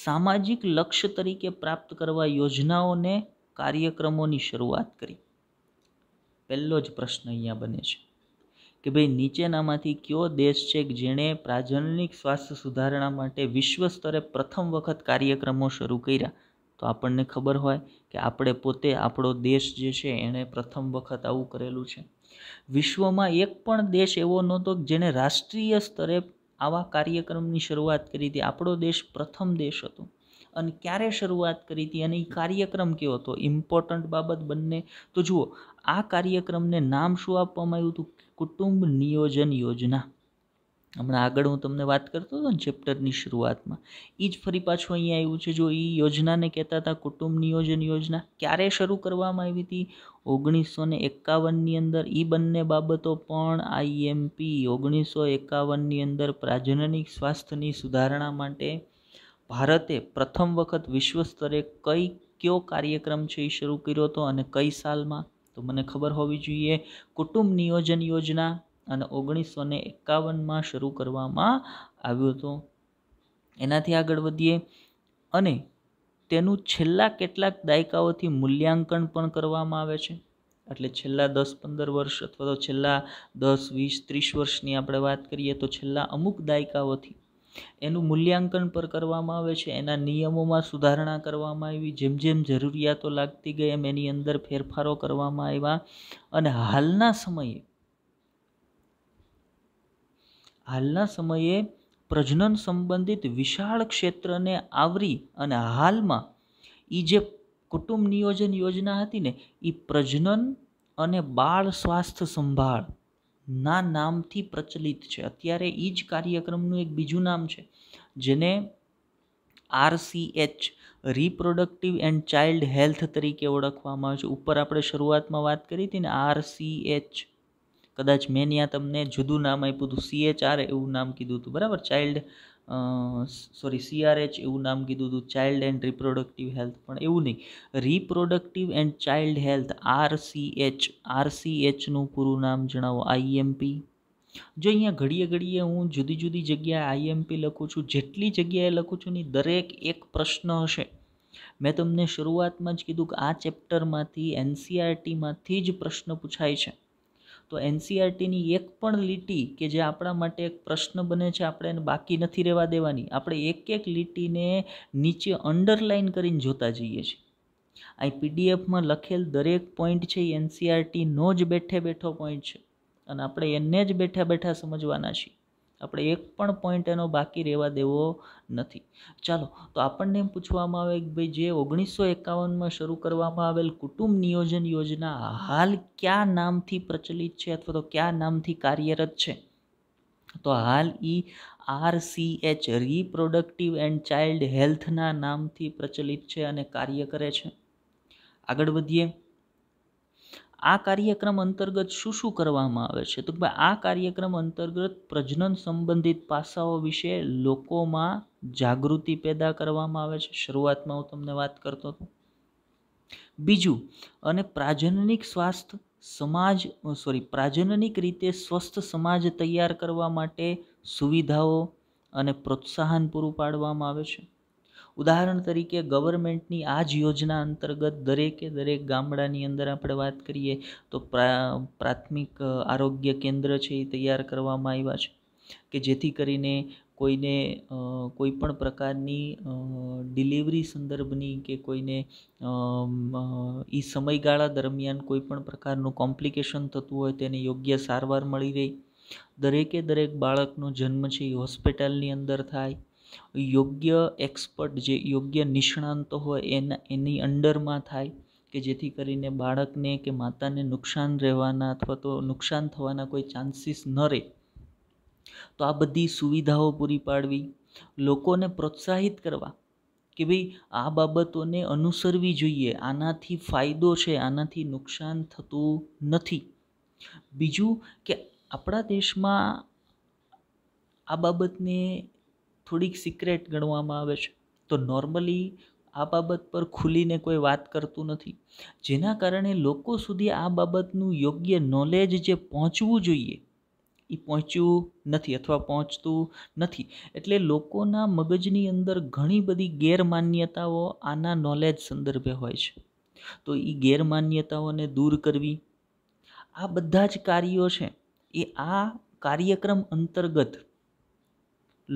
સામાજિક લક્ષ્ય તરીકે પ્રાપ્ત કરવા યોજનાઓને કાર્યક્રમોની શરૂઆત કરી પહેલો જ પ્રશ્ન અહીંયા બને છે કે ભાઈ નીચેનામાંથી કયો દેશ છે જેણે પ્રાજનિક સ્વાસ્થ્ય સુધારણા માટે વિશ્વ સ્તરે પ્રથમ વખત કાર્યક્રમો શરૂ કર્યા તો આપણને ખબર હોય કે આપણે પોતે આપણો દેશ જે છે એણે પ્રથમ વખત આવું કરેલું છે વિશ્વમાં એક પણ દેશ એવો નહોતો જેણે રાષ્ટ્રીય સ્તરે આવા કાર્યક્રમની શરૂઆત કરી હતી આપણો દેશ પ્રથમ દેશ હતો અને ક્યારે શરૂઆત કરી હતી અને એ કાર્યક્રમ કયો હતો ઇમ્પોર્ટન્ટ બાબત બંને તો જુઓ આ કાર્યક્રમને નામ શું આપવામાં આવ્યું હતું કુટુંબ નિયોજન યોજના હમણાં આગળ હું તમને વાત કરતો હતો ને ચેપ્ટરની શરૂઆતમાં એ જ ફરી પાછું અહીંયા આવ્યું છે જો એ યોજનાને કહેતા હતા કુટુંબ નિયોજન યોજના ક્યારે શરૂ કરવામાં આવી હતી ઓગણીસો ને એકાવનની અંદર એ બંને બાબતો પણ આઈએમપી ઓગણીસો એકાવનની અંદર પ્રાજનનિક સ્વાસ્થ્યની સુધારણા માટે ભારતે પ્રથમ વખત વિશ્વ સ્તરે કઈ કયો કાર્યક્રમ છે એ શરૂ કર્યો હતો અને કઈ સાલમાં તો મને ખબર હોવી જોઈએ કુટુંબ નિયોજન યોજના અને ઓગણીસો ને એકાવનમાં શરૂ કરવામાં આવ્યો હતો એનાથી આગળ વધીએ અને તેનું છેલ્લા કેટલાક દાયકાઓથી મૂલ્યાંકન પણ કરવામાં આવે છે એટલે છેલ્લા દસ પંદર વર્ષ અથવા તો છેલ્લા દસ વીસ ત્રીસ વર્ષની આપણે વાત કરીએ તો છેલ્લા અમુક દાયકાઓથી એનું મૂલ્યાંકન પર કરવામાં આવે છે એના નિયમોમાં સુધારણા કરવામાં આવી જેમ જેમ જરૂરિયાતો લાગતી ગઈ એમ એની અંદર ફેરફારો કરવામાં આવ્યા અને હાલના સમયે હાલના સમયે પ્રજનન સંબંધિત વિશાળ ક્ષેત્રને આવરી અને હાલમાં એ જે કુટુંબ નિયોજન યોજના હતી ને એ પ્રજનન અને બાળ સ્વાસ્થ્ય સંભાળ ના નામથી પ્રચલિત છે અત્યારે એ જ કાર્યક્રમનું એક બીજું નામ છે જેને RCH reproductive and child health તરીકે ઓળખવામાં આવે છે ઉપર આપણે શરૂઆતમાં વાત કરી હતી ને આરસીએચ કદાચ મેં ત્યાં તમને જુદું નામ આપ્યું હતું સીએચઆર એવું નામ કીધું હતું બરાબર ચાઇલ્ડ સોરી સીઆરએચ એવું નામ કીધું હતું ચાઇલ્ડ એન્ડ રિપ્રોડક્ટિવ હેલ્થ પણ એવું નહીં reproductive and child health RCH આરસીએચનું પૂરું નામ જણાવો આઈએમપી જો અહીંયા ઘડીએ ઘડીએ હું જુદી જુદી જગ્યાએ આઈએમપી લખું છું જેટલી જગ્યાએ લખું છું ને દરેક એક પ્રશ્ન હશે મેં તમને શરૂઆતમાં જ કીધું કે આ ચેપ્ટરમાંથી એનસીઆરટીમાંથી e જ પ્રશ્ન પૂછાય છે તો એનસીઆરટીની એક પણ લીટી કે જે આપણા માટે એક પ્રશ્ન બને છે આપણે એને બાકી નથી રહેવા દેવાની આપણે એક એક લીટીને નીચે અંડરલાઇન કરીને જોતા જઈએ છીએ અહીં પીડીએફમાં લખેલ દરેક પોઈન્ટ છે એ એનસીઆરટીનો જ બેઠે બેઠો પોઈન્ટ છે અને આપણે એને જ બેઠા બેઠા સમજવાના છીએ આપણે એક પણ પોઈન્ટ એનો બાકી રહેવા દેવો નથી ચાલો તો આપણને એમ પૂછવામાં આવે કે ભાઈ જે ઓગણીસો એકાવનમાં શરૂ કરવામાં આવેલ કુટુંબ નિયોજન યોજના હાલ કયા નામથી પ્રચલિત છે અથવા તો કયા નામથી કાર્યરત છે તો હાલ એ એચ રિપ્રોડક્ટિવ એન્ડ ચાઇલ્ડ હેલ્થના નામથી પ્રચલિત છે અને કાર્ય કરે છે આગળ વધીએ આ કાર્યક્રમ અંતર્ગત શું શું કરવામાં આવે છે તો ભાઈ આ કાર્યક્રમ અંતર્ગત પ્રજનન સંબંધિત પાસાઓ વિશે લોકોમાં જાગૃતિ પેદા કરવામાં આવે છે શરૂઆતમાં હું તમને વાત કરતો હતો બીજું અને પ્રાજનનિક સ્વાસ્થ્ય સમાજ સોરી પ્રાજનનિક રીતે સ્વસ્થ સમાજ તૈયાર કરવા માટે સુવિધાઓ અને પ્રોત્સાહન પૂરું પાડવામાં આવે છે ઉદાહરણ તરીકે ગવર્મેન્ટની આ જ યોજના અંતર્ગત દરેકે દરેક ગામડાની અંદર આપણે વાત કરીએ તો પ્રા પ્રાથમિક આરોગ્ય કેન્દ્ર છે એ તૈયાર કરવામાં આવ્યા છે કે જેથી કરીને કોઈને કોઈ પણ પ્રકારની ડિલિવરી સંદર્ભની કે કોઈને એ સમયગાળા દરમિયાન કોઈ પણ પ્રકારનું કોમ્પ્લિકેશન થતું હોય તેને યોગ્ય સારવાર મળી રહી દરેકે દરેક બાળકનો જન્મ છે એ હોસ્પિટલની અંદર થાય યોગ્ય એક્સપર્ટ જે યોગ્ય નિષ્ણાંતો હોય એના એની અંડરમાં થાય કે જેથી કરીને બાળકને કે માતાને નુકસાન રહેવાના અથવા તો નુકસાન થવાના કોઈ ચાન્સીસ ન રહે તો આ બધી સુવિધાઓ પૂરી પાડવી લોકોને પ્રોત્સાહિત કરવા કે ભાઈ આ બાબતોને અનુસરવી જોઈએ આનાથી ફાયદો છે આનાથી નુકસાન થતું નથી બીજું કે આપણા દેશમાં આ બાબતને થોડીક સિક્રેટ ગણવામાં આવે છે તો નોર્મલી આ બાબત પર ખુલીને કોઈ વાત કરતું નથી જેના કારણે લોકો સુધી આ બાબતનું યોગ્ય નોલેજ જે પહોંચવું જોઈએ એ પહોંચ્યું નથી અથવા પહોંચતું નથી એટલે લોકોના મગજની અંદર ઘણી બધી ગેરમાન્યતાઓ આના નોલેજ સંદર્ભે હોય છે તો એ ગેરમાન્યતાઓને દૂર કરવી આ બધા જ કાર્યો છે એ આ કાર્યક્રમ અંતર્ગત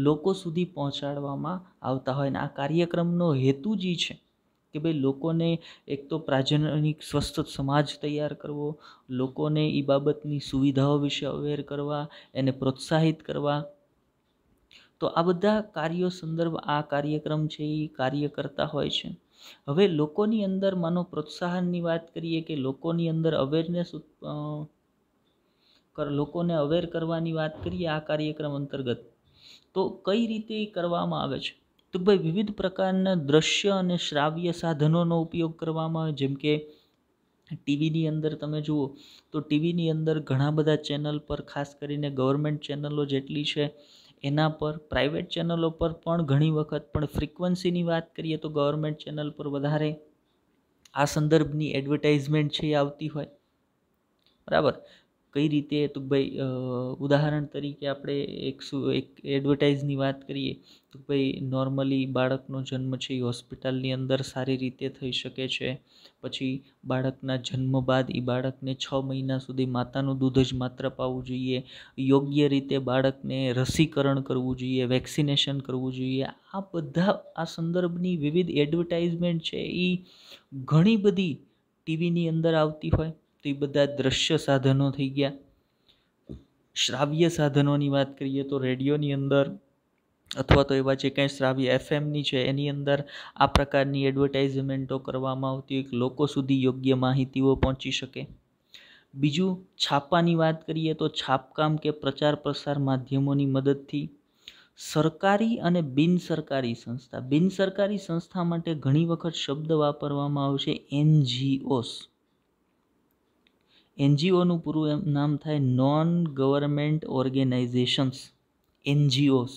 લોકો સુધી પહોંચાડવામાં આવતા હોય અને આ કાર્યક્રમનો હેતુ જ એ છે કે ભાઈ લોકોને એક તો પ્રાજનિક સ્વસ્થ સમાજ તૈયાર કરવો લોકોને એ બાબતની સુવિધાઓ વિશે અવેર કરવા એને પ્રોત્સાહિત કરવા તો આ બધા કાર્યો સંદર્ભ આ કાર્યક્રમ છે એ કાર્ય કરતા હોય છે હવે લોકોની અંદર માનો પ્રોત્સાહનની વાત કરીએ કે લોકોની અંદર અવેરનેસ લોકોને અવેર કરવાની વાત કરીએ આ કાર્યક્રમ અંતર્ગત તો કઈ રીતે કરવામાં આવે છે તો ભાઈ વિવિધ પ્રકારના દ્રશ્ય અને શ્રાવ્ય સાધનોનો ઉપયોગ કરવામાં આવે જેમ કે ટીવીની અંદર તમે જુઓ તો ટીવીની અંદર ઘણા બધા ચેનલ પર ખાસ કરીને ગવર્મેન્ટ ચેનલો જેટલી છે એના પર પ્રાઇવેટ ચેનલો પર પણ ઘણી વખત પણ ફ્રિકવન્સીની વાત કરીએ તો ગવર્મેન્ટ ચેનલ પર વધારે આ સંદર્ભની એડવર્ટાઇઝમેન્ટ છે એ આવતી હોય બરાબર કઈ રીતે તો ભાઈ ઉદાહરણ તરીકે આપણે એક શું એક એડવર્ટાઇઝની વાત કરીએ તો ભાઈ નોર્મલી બાળકનો જન્મ છે એ હોસ્પિટલની અંદર સારી રીતે થઈ શકે છે પછી બાળકના જન્મ બાદ એ બાળકને છ મહિના સુધી માતાનું દૂધ જ માત્ર પાવું જોઈએ યોગ્ય રીતે બાળકને રસીકરણ કરવું જોઈએ વેક્સિનેશન કરવું જોઈએ આ બધા આ સંદર્ભની વિવિધ એડવર્ટાઇઝમેન્ટ છે એ ઘણી બધી ટીવીની અંદર આવતી હોય તો એ બધા દ્રશ્ય સાધનો થઈ ગયા શ્રાવ્ય સાધનોની વાત કરીએ તો રેડિયોની અંદર અથવા તો એવા જે કાંઈ શ્રાવ્ય એફએમની છે એની અંદર આ પ્રકારની એડવર્ટાઇઝમેન્ટો કરવામાં આવતી હોય લોકો સુધી યોગ્ય માહિતીઓ પહોંચી શકે બીજું છાપાની વાત કરીએ તો છાપકામ કે પ્રચાર પ્રસાર માધ્યમોની મદદથી સરકારી અને બિનસરકારી સંસ્થા બિનસરકારી સંસ્થા માટે ઘણી વખત શબ્દ વાપરવામાં આવશે એનજીઓસ એનજીઓનું પૂરું એમ નામ થાય નોન ગવર્મેન્ટ ઓર્ગેનાઇઝેશન્સ એનજીઓસ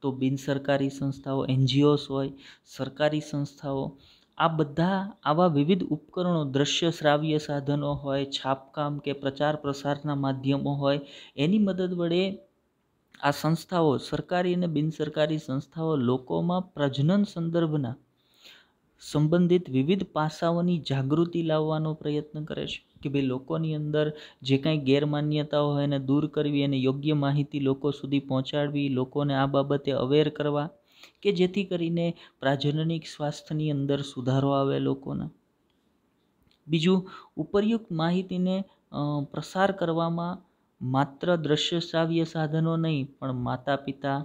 તો બિનસરકારી સંસ્થાઓ એનજીઓસ હોય સરકારી સંસ્થાઓ આ બધા આવા વિવિધ ઉપકરણો દ્રશ્ય શ્રાવ્ય સાધનો હોય છાપકામ કે પ્રચાર પ્રસારના માધ્યમો હોય એની મદદ વડે આ સંસ્થાઓ સરકારી અને બિનસરકારી સંસ્થાઓ લોકોમાં પ્રજનન સંદર્ભના સંબંધિત વિવિધ પાસાઓની જાગૃતિ લાવવાનો પ્રયત્ન કરે છે કે ભાઈ લોકોની અંદર જે કાંઈ ગેરમાન્યતાઓ હોય એને દૂર કરવી અને યોગ્ય માહિતી લોકો સુધી પહોંચાડવી લોકોને આ બાબતે અવેર કરવા કે જેથી કરીને પ્રાજનનિક સ્વાસ્થ્યની અંદર સુધારો આવે લોકોના બીજું ઉપરયુક્ત માહિતીને પ્રસાર કરવામાં માત્ર દ્રશ્ય શ્રાવ્ય સાધનો નહીં પણ માતા પિતા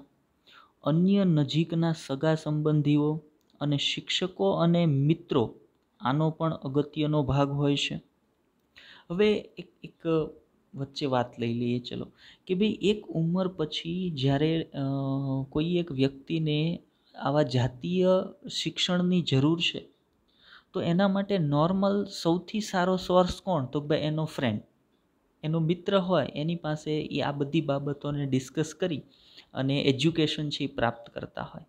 અન્ય નજીકના સગા સંબંધીઓ અને શિક્ષકો અને મિત્રો આનો પણ અગત્યનો ભાગ હોય છે હવે એક એક વચ્ચે વાત લઈ લઈએ ચલો કે ભાઈ એક ઉંમર પછી જ્યારે કોઈ એક વ્યક્તિને આવા જાતીય શિક્ષણની જરૂર છે તો એના માટે નોર્મલ સૌથી સારો સોર્સ કોણ તો ભાઈ એનો ફ્રેન્ડ એનો મિત્ર હોય એની પાસે એ આ બધી બાબતોને ડિસ્કસ કરી અને એજ્યુકેશન છે એ પ્રાપ્ત કરતા હોય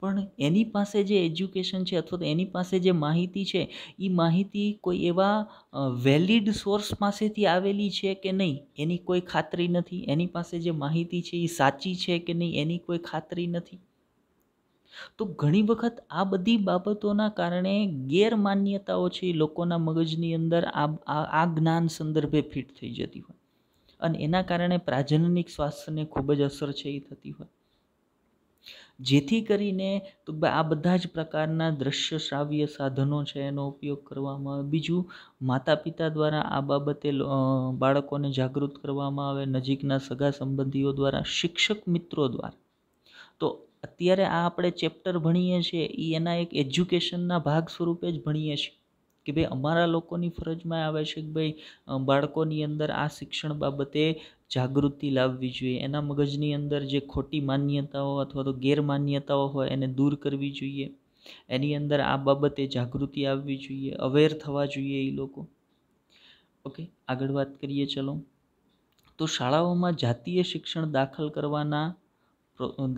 પણ એની પાસે જે એજ્યુકેશન છે અથવા તો એની પાસે જે માહિતી છે એ માહિતી કોઈ એવા વેલિડ સોર્સ પાસેથી આવેલી છે કે નહીં એની કોઈ ખાતરી નથી એની પાસે જે માહિતી છે એ સાચી છે કે નહીં એની કોઈ ખાતરી નથી તો ઘણી વખત આ બધી બાબતોના કારણે ગેરમાન્યતાઓ છે એ લોકોના મગજની અંદર આ આ જ્ઞાન સંદર્ભે ફિટ થઈ જતી હોય અને એના કારણે પ્રાજનનિક સ્વાસ્થ્યને ખૂબ જ અસર છે એ થતી હોય જેથી કરીને તો આ બધા જ પ્રકારના દ્રશ્ય શ્રાવ્ય સાધનો છે એનો ઉપયોગ કરવામાં આવે બીજું માતા પિતા દ્વારા આ બાબતે બાળકોને જાગૃત કરવામાં આવે નજીકના સગા સંબંધીઓ દ્વારા શિક્ષક મિત્રો દ્વારા તો અત્યારે આ આપણે ચેપ્ટર ભણીએ છીએ એ એના એક એજ્યુકેશનના ભાગ સ્વરૂપે જ ભણીએ છીએ કે ભાઈ અમારા લોકોની ફરજમાં આવે છે કે ભાઈ બાળકોની અંદર આ શિક્ષણ બાબતે જાગૃતિ લાવવી જોઈએ એના મગજની અંદર જે ખોટી માન્યતાઓ અથવા તો ગેરમાન્યતાઓ હોય એને દૂર કરવી જોઈએ એની અંદર આ બાબતે જાગૃતિ આવવી જોઈએ અવેર થવા જોઈએ એ લોકો ઓકે આગળ વાત કરીએ ચલો તો શાળાઓમાં જાતીય શિક્ષણ દાખલ કરવાના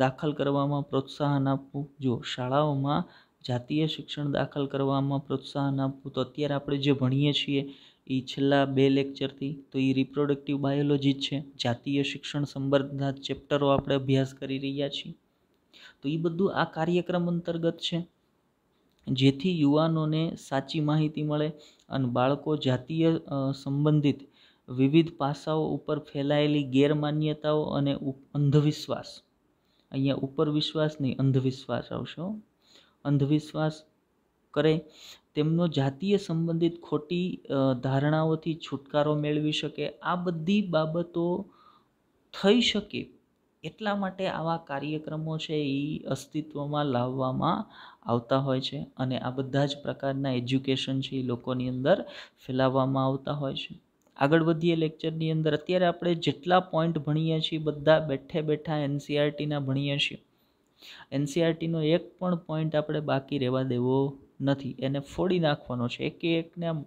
દાખલ કરવામાં પ્રોત્સાહન આપવું જો શાળાઓમાં જાતીય શિક્ષણ દાખલ કરવામાં પ્રોત્સાહન આપવું તો અત્યારે આપણે જે ભણીએ છીએ એ છેલ્લા બે લેક્ચરથી તો એ રિપ્રોડક્ટિવ બાયોલોજી જ છે જાતીય શિક્ષણ સંબંધના ચેપ્ટરો આપણે અભ્યાસ કરી રહ્યા છીએ તો એ બધું આ કાર્યક્રમ અંતર્ગત છે જેથી યુવાનોને સાચી માહિતી મળે અને બાળકો જાતીય સંબંધિત વિવિધ પાસાઓ ઉપર ફેલાયેલી ગેરમાન્યતાઓ અને અંધવિશ્વાસ અહીંયા ઉપર વિશ્વાસ નહીં અંધવિશ્વાસ આવશે અંધવિશ્વાસ કરે તેમનો જાતીય સંબંધિત ખોટી ધારણાઓથી છુટકારો મેળવી શકે આ બધી બાબતો થઈ શકે એટલા માટે આવા કાર્યક્રમો છે એ અસ્તિત્વમાં લાવવામાં આવતા હોય છે અને આ બધા જ પ્રકારના એજ્યુકેશન છે એ લોકોની અંદર ફેલાવવામાં આવતા હોય છે આગળ વધીએ લેક્ચરની અંદર અત્યારે આપણે જેટલા પોઈન્ટ ભણીએ છીએ બધા બેઠે બેઠા એનસીઆરટીના ભણીએ છીએ એનસીઆરટીનો એક પણ પોઈન્ટ આપણે બાકી રહેવા દેવો નથી એને ફોડી નાખવાનો છે એકે એકને આમ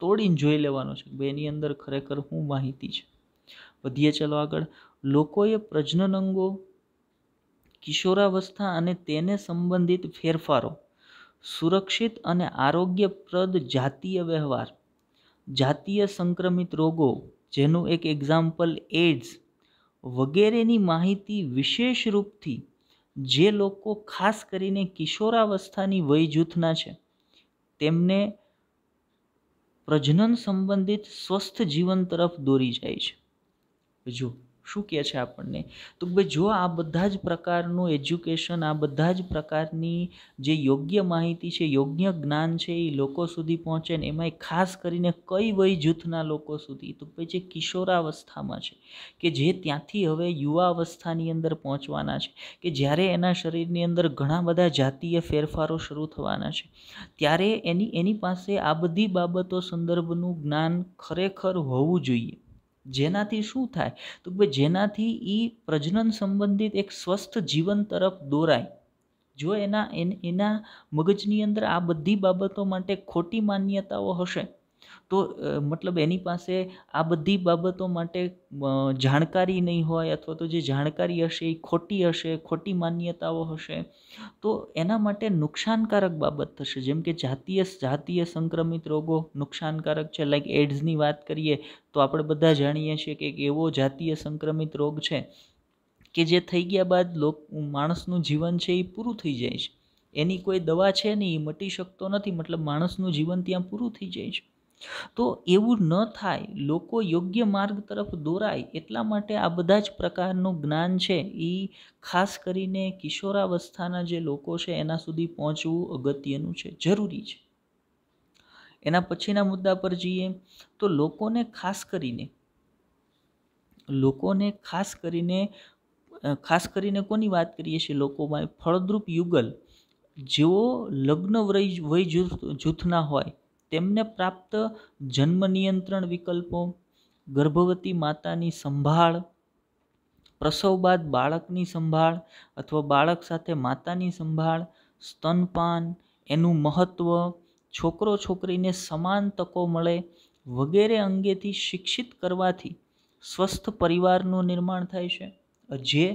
તોડીને જોઈ લેવાનો છે બે એની અંદર ખરેખર શું માહિતી છે વધીએ ચલો આગળ લોકોએ પ્રજનન અંગો કિશોરાવસ્થા અને તેને સંબંધિત ફેરફારો સુરક્ષિત અને આરોગ્યપ્રદ જાતીય વ્યવહાર જાતીય સંક્રમિત રોગો જેનું એક એક્ઝામ્પલ એડ્સ વગેરેની માહિતી વિશેષ રૂપથી જે લોકો ખાસ કરીને કિશોરાવસ્થાની વય જૂથના છે તેમને પ્રજનન સંબંધિત સ્વસ્થ જીવન તરફ દોરી જાય છે જો શું કહે છે આપણને તો ભાઈ જો આ બધા જ પ્રકારનું એજ્યુકેશન આ બધા જ પ્રકારની જે યોગ્ય માહિતી છે યોગ્ય જ્ઞાન છે એ લોકો સુધી પહોંચે ને એમાંય ખાસ કરીને કઈ વય જૂથના લોકો સુધી તો ભાઈ જે કિશોરાવસ્થામાં છે કે જે ત્યાંથી હવે યુવા અવસ્થાની અંદર પહોંચવાના છે કે જ્યારે એના શરીરની અંદર ઘણા બધા જાતીય ફેરફારો શરૂ થવાના છે ત્યારે એની એની પાસે આ બધી બાબતો સંદર્ભનું જ્ઞાન ખરેખર હોવું જોઈએ જેનાથી શું થાય તો કે જેનાથી એ પ્રજનન સંબંધિત એક સ્વસ્થ જીવન તરફ દોરાય જો એના એના મગજની અંદર આ બધી બાબતો માટે ખોટી માન્યતાઓ હશે તો મતલબ એની પાસે આ બધી બાબતો માટે જાણકારી નહીં હોય અથવા તો જે જાણકારી હશે એ ખોટી હશે ખોટી માન્યતાઓ હશે તો એના માટે નુકસાનકારક બાબત થશે જેમ કે જાતીય જાતીય સંક્રમિત રોગો નુકસાનકારક છે લાઈક એડ્સની વાત કરીએ તો આપણે બધા જાણીએ છીએ કે એક એવો જાતીય સંક્રમિત રોગ છે કે જે થઈ ગયા બાદ લોક માણસનું જીવન છે એ પૂરું થઈ જાય છે એની કોઈ દવા છે નહીં એ મટી શકતો નથી મતલબ માણસનું જીવન ત્યાં પૂરું થઈ જાય છે તો એવું ન થાય લોકો યોગ્ય માર્ગ તરફ દોરાય એટલા માટે આ બધા જ પ્રકારનું જ્ઞાન છે એ ખાસ કરીને કિશોરાવસ્થાના જે લોકો છે એના સુધી પહોંચવું અગત્યનું છે જરૂરી છે એના પછીના મુદ્દા પર જઈએ તો લોકોને ખાસ કરીને લોકોને ખાસ કરીને ખાસ કરીને કોની વાત કરીએ છીએ લોકોમાં ફળદ્રુપ યુગલ જેઓ લગ્ન વય વય જૂથ જૂથના હોય તેમને પ્રાપ્ત જન્મ નિયંત્રણ વિકલ્પો ગર્ભવતી માતાની સંભાળ પ્રસવ બાદ બાળકની સંભાળ અથવા બાળક સાથે માતાની સંભાળ સ્તનપાન એનું મહત્ત્વ છોકરો છોકરીને સમાન તકો મળે વગેરે અંગેથી શિક્ષિત કરવાથી સ્વસ્થ પરિવારનું નિર્માણ થાય છે જે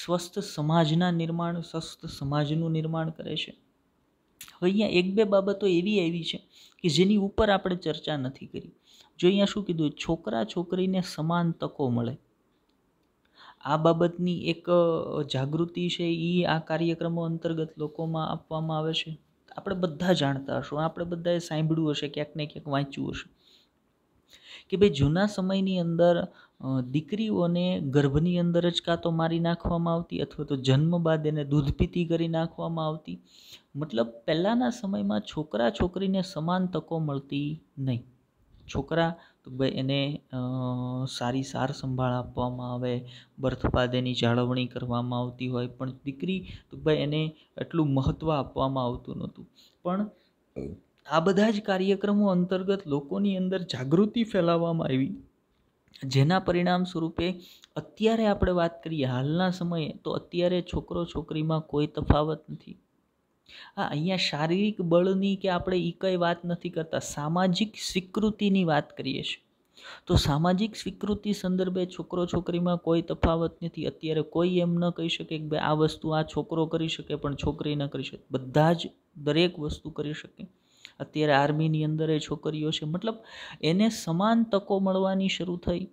સ્વસ્થ સમાજના નિર્માણ સ્વસ્થ સમાજનું નિર્માણ કરે છે હવે અહીંયા એક બે બાબતો એવી આવી છે કે જેની ઉપર આપણે ચર્ચા નથી કરી જો અહીંયા શું કીધું છોકરા છોકરીને સમાન તકો મળે આ બાબતની એક જાગૃતિ છે એ આ કાર્યક્રમો અંતર્ગત લોકોમાં આપવામાં આવે છે આપણે બધા જાણતા હશું આપણે બધાએ સાંભળ્યું હશે ક્યાંક ને ક્યાંક વાંચ્યું હશે કે ભાઈ જૂના સમયની અંદર દીકરીઓને ગર્ભની અંદર જ કાં તો મારી નાખવામાં આવતી અથવા તો જન્મ બાદ એને દૂધપીતી કરી નાખવામાં આવતી મતલબ પહેલાંના સમયમાં છોકરા છોકરીને સમાન તકો મળતી નહીં છોકરા તો ભાઈ એને સારી સાર સંભાળ આપવામાં આવે બર્થપાદેની જાળવણી કરવામાં આવતી હોય પણ દીકરી તો ભાઈ એને એટલું મહત્ત્વ આપવામાં આવતું નહોતું પણ આ બધા જ કાર્યક્રમો અંતર્ગત લોકોની અંદર જાગૃતિ ફેલાવવામાં આવી જેના પરિણામ સ્વરૂપે અત્યારે આપણે વાત કરીએ હાલના સમયે તો અત્યારે છોકરો છોકરીમાં કોઈ તફાવત નથી આ અહીંયા શારીરિક બળની કે આપણે એ કંઈ વાત નથી કરતા સામાજિક સ્વીકૃતિની વાત કરીએ છીએ તો સામાજિક સ્વીકૃતિ સંદર્ભે છોકરો છોકરીમાં કોઈ તફાવત નથી અત્યારે કોઈ એમ ન કહી શકે કે ભાઈ આ વસ્તુ આ છોકરો કરી શકે પણ છોકરી ન કરી શકે બધા જ દરેક વસ્તુ કરી શકે અત્યારે આર્મીની અંદર એ છોકરીઓ છે મતલબ એને સમાન તકો મળવાની શરૂ થઈ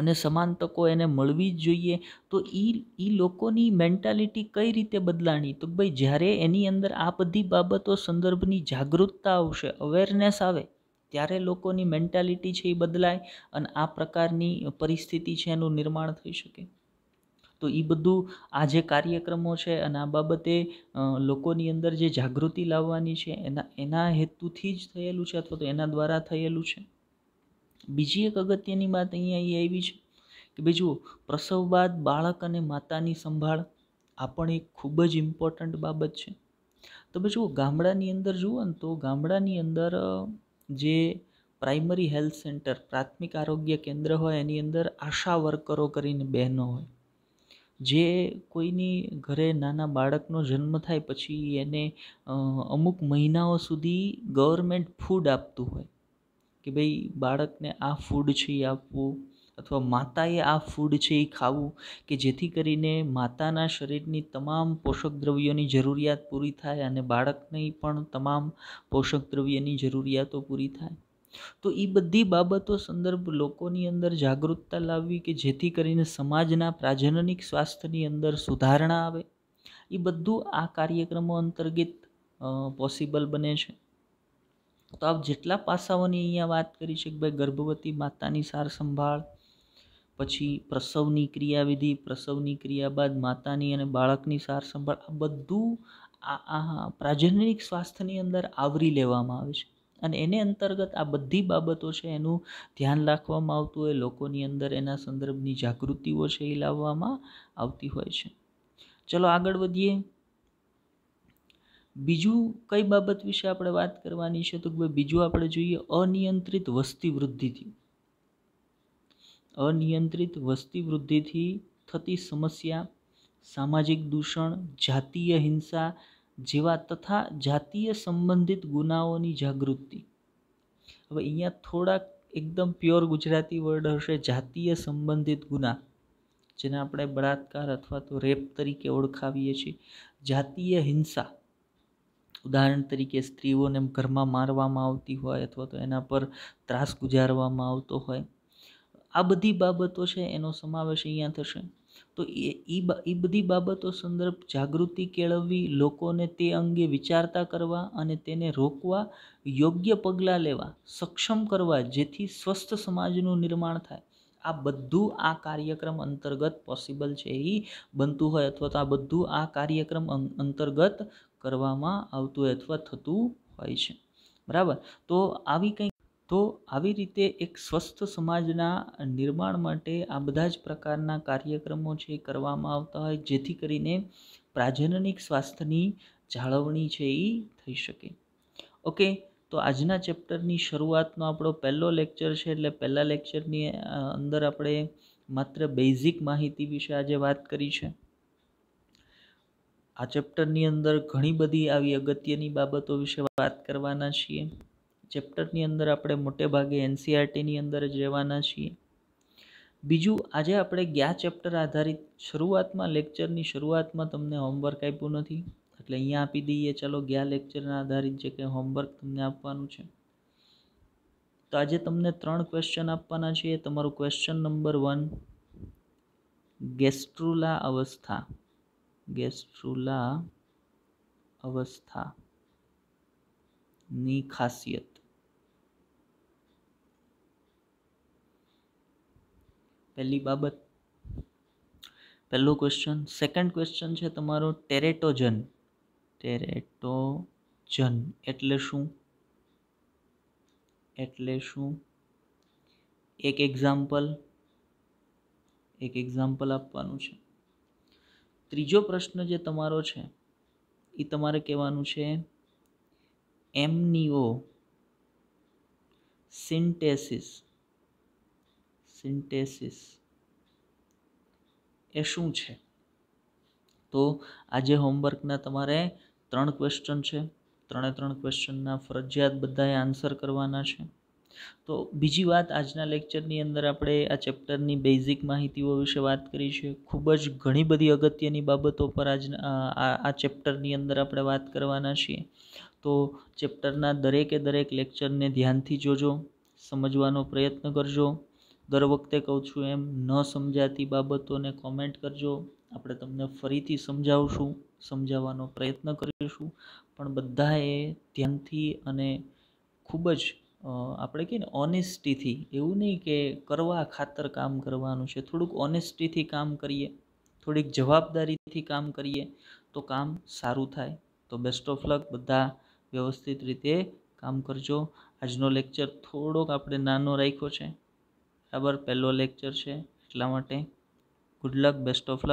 અને સમાન તકો એને મળવી જ જોઈએ તો એ એ લોકોની મેન્ટાલિટી કઈ રીતે બદલાણી તો ભાઈ જ્યારે એની અંદર આ બધી બાબતો સંદર્ભની જાગૃતતા આવશે અવેરનેસ આવે ત્યારે લોકોની મેન્ટાલિટી છે એ બદલાય અને આ પ્રકારની પરિસ્થિતિ છે એનું નિર્માણ થઈ શકે તો એ બધું આ જે કાર્યક્રમો છે અને આ બાબતે લોકોની અંદર જે જાગૃતિ લાવવાની છે એના એના હેતુથી જ થયેલું છે અથવા તો એના દ્વારા થયેલું છે બીજી એક અગત્યની વાત અહીંયા એ આવી છે કે ભાઈ જુઓ પ્રસવ બાદ બાળક અને માતાની સંભાળ આ પણ એક ખૂબ જ ઇમ્પોર્ટન્ટ બાબત છે તમે જુઓ ગામડાની અંદર જુઓ ને તો ગામડાની અંદર જે પ્રાઇમરી હેલ્થ સેન્ટર પ્રાથમિક આરોગ્ય કેન્દ્ર હોય એની અંદર આશા વર્કરો કરીને બહેનો હોય જે કોઈની ઘરે નાના બાળકનો જન્મ થાય પછી એને અમુક મહિનાઓ સુધી ગવર્મેન્ટ ફૂડ આપતું હોય કે ભાઈ બાળકને આ ફૂડ છે એ આપવું અથવા માતાએ આ ફૂડ છે એ ખાવું કે જેથી કરીને માતાના શરીરની તમામ પોષક દ્રવ્યોની જરૂરિયાત પૂરી થાય અને બાળકની પણ તમામ પોષક દ્રવ્યની જરૂરિયાતો પૂરી થાય તો એ બધી બાબતો સંદર્ભ લોકોની અંદર જાગૃતતા લાવવી કે જેથી કરીને સમાજના પ્રાજનનિક સ્વાસ્થ્યની અંદર સુધારણા આવે એ બધું આ કાર્યક્રમો અંતર્ગત પોસિબલ બને છે તો આપ જેટલા પાસાઓની અહીંયા વાત કરી છે કે ભાઈ ગર્ભવતી માતાની સાર સંભાળ પછી પ્રસવની ક્રિયાવિધિ પ્રસવની ક્રિયા બાદ માતાની અને બાળકની સાર સંભાળ આ બધું આ પ્રાજનનિક સ્વાસ્થ્યની અંદર આવરી લેવામાં આવે છે અને એને અંતર્ગત આ બધી બાબતો છે એનું ધ્યાન રાખવામાં આવતું હોય લોકોની અંદર એના સંદર્ભની જાગૃતિઓ છે એ લાવવામાં આવતી હોય છે ચલો આગળ વધીએ બીજું કઈ બાબત વિશે આપણે વાત કરવાની છે તો કે બીજું આપણે જોઈએ અનિયંત્રિત વસ્તી વૃદ્ધિથી અનિયંત્રિત વસ્તી વૃદ્ધિથી થતી સમસ્યા સામાજિક દૂષણ જાતીય હિંસા જેવા તથા જાતીય સંબંધિત ગુનાઓની જાગૃતિ હવે અહીંયા થોડાક એકદમ પ્યોર ગુજરાતી વર્ડ હશે જાતીય સંબંધિત ગુના જેને આપણે બળાત્કાર અથવા તો રેપ તરીકે ઓળખાવીએ છીએ જાતીય હિંસા ઉદાહરણ તરીકે સ્ત્રીઓને ઘરમાં મારવામાં આવતી હોય અથવા તો એના પર ત્રાસ ગુજારવામાં આવતો હોય આ બધી બાબતો છે એનો સમાવેશ અહીંયા થશે તો એ એ બધી બાબતો સંદર્ભ જાગૃતિ કેળવવી લોકોને તે અંગે વિચારતા કરવા અને તેને રોકવા યોગ્ય પગલાં લેવા સક્ષમ કરવા જેથી સ્વસ્થ સમાજનું નિર્માણ થાય આ બધું આ કાર્યક્રમ અંતર્ગત પોસિબલ છે એ બનતું હોય અથવા તો આ બધું આ કાર્યક્રમ અંતર્ગત કરવામાં આવતું હોય અથવા થતું હોય છે બરાબર તો આવી કંઈક તો આવી રીતે એક સ્વસ્થ સમાજના નિર્માણ માટે આ બધા જ પ્રકારના કાર્યક્રમો છે કરવામાં આવતા હોય જેથી કરીને પ્રાજનનિક સ્વાસ્થ્યની જાળવણી છે એ થઈ શકે ઓકે તો આજના ચેપ્ટરની શરૂઆતનો આપણો પહેલો લેક્ચર છે એટલે પહેલાં લેક્ચરની અંદર આપણે માત્ર બેઝિક માહિતી વિશે આજે વાત કરી છે આ ચેપ્ટરની અંદર ઘણી બધી આવી અગત્યની બાબતો વિશે વાત કરવાના છીએ ચેપ્ટરની અંદર આપણે મોટે ભાગે એનસીઆરટીની e અંદર જ રહેવાના છીએ બીજું આજે આપણે ગયા ચેપ્ટર આધારિત શરૂઆતમાં લેક્ચરની શરૂઆતમાં તમને હોમવર્ક આપ્યું નથી એટલે અહીંયા આપી દઈએ ચલો ગયા લેક્ચરના આધારિત જે કંઈ હોમવર્ક તમને આપવાનું છે તો આજે તમને ત્રણ ક્વેશ્ચન આપવાના છીએ તમારું ક્વેશ્ચન નંબર વન ગેસ્ટ્રુલા અવસ્થા ગેસ્ટ્રુલા અવસ્થા ની ખાસિયત પહેલી બાબત પહેલો ક્વેશ્ચન સેકન્ડ ક્વેશ્ચન છે તમારો ટેરેટોજન ટેરેટોજન એટલે શું એટલે શું એક એક્ઝામ્પલ એક એક્ઝામ્પલ આપવાનું છે ત્રીજો પ્રશ્ન જે તમારો છે એ તમારે કહેવાનું છે એમનીઓ સિન્ટેસિસ સિન્ટેસિસ એ શું છે તો આજે હોમવર્કના તમારે ત્રણ ક્વેશ્ચન છે ત્રણે ત્રણ ક્વેશ્ચનના ફરજિયાત બધાએ આન્સર કરવાના છે તો બીજી વાત આજના લેક્ચરની અંદર આપણે આ ચેપ્ટરની બેઝિક માહિતીઓ વિશે વાત કરી છે ખૂબ જ ઘણી બધી અગત્યની બાબતો પર આજના આ ચેપ્ટરની અંદર આપણે વાત કરવાના છીએ તો ચેપ્ટરના દરેકે દરેક લેક્ચરને ધ્યાનથી જોજો સમજવાનો પ્રયત્ન કરજો દર વખતે કહું છું એમ ન સમજાતી બાબતોને કોમેન્ટ કરજો આપણે તમને ફરીથી સમજાવશું સમજાવવાનો પ્રયત્ન કરીશું પણ બધાએ ધ્યાનથી અને ખૂબ જ આપણે કહીએ ને ઓનેસ્ટીથી એવું નહીં કે કરવા ખાતર કામ કરવાનું છે થોડુંક ઓનેસ્ટીથી કામ કરીએ થોડીક જવાબદારીથી કામ કરીએ તો કામ સારું થાય તો બેસ્ટ ઓફ લક બધા વ્યવસ્થિત રીતે કામ કરજો આજનો લેક્ચર થોડોક આપણે નાનો રાખ્યો છે બરાબર પહેલો લેક્ચર છે એટલા માટે good luck best of luck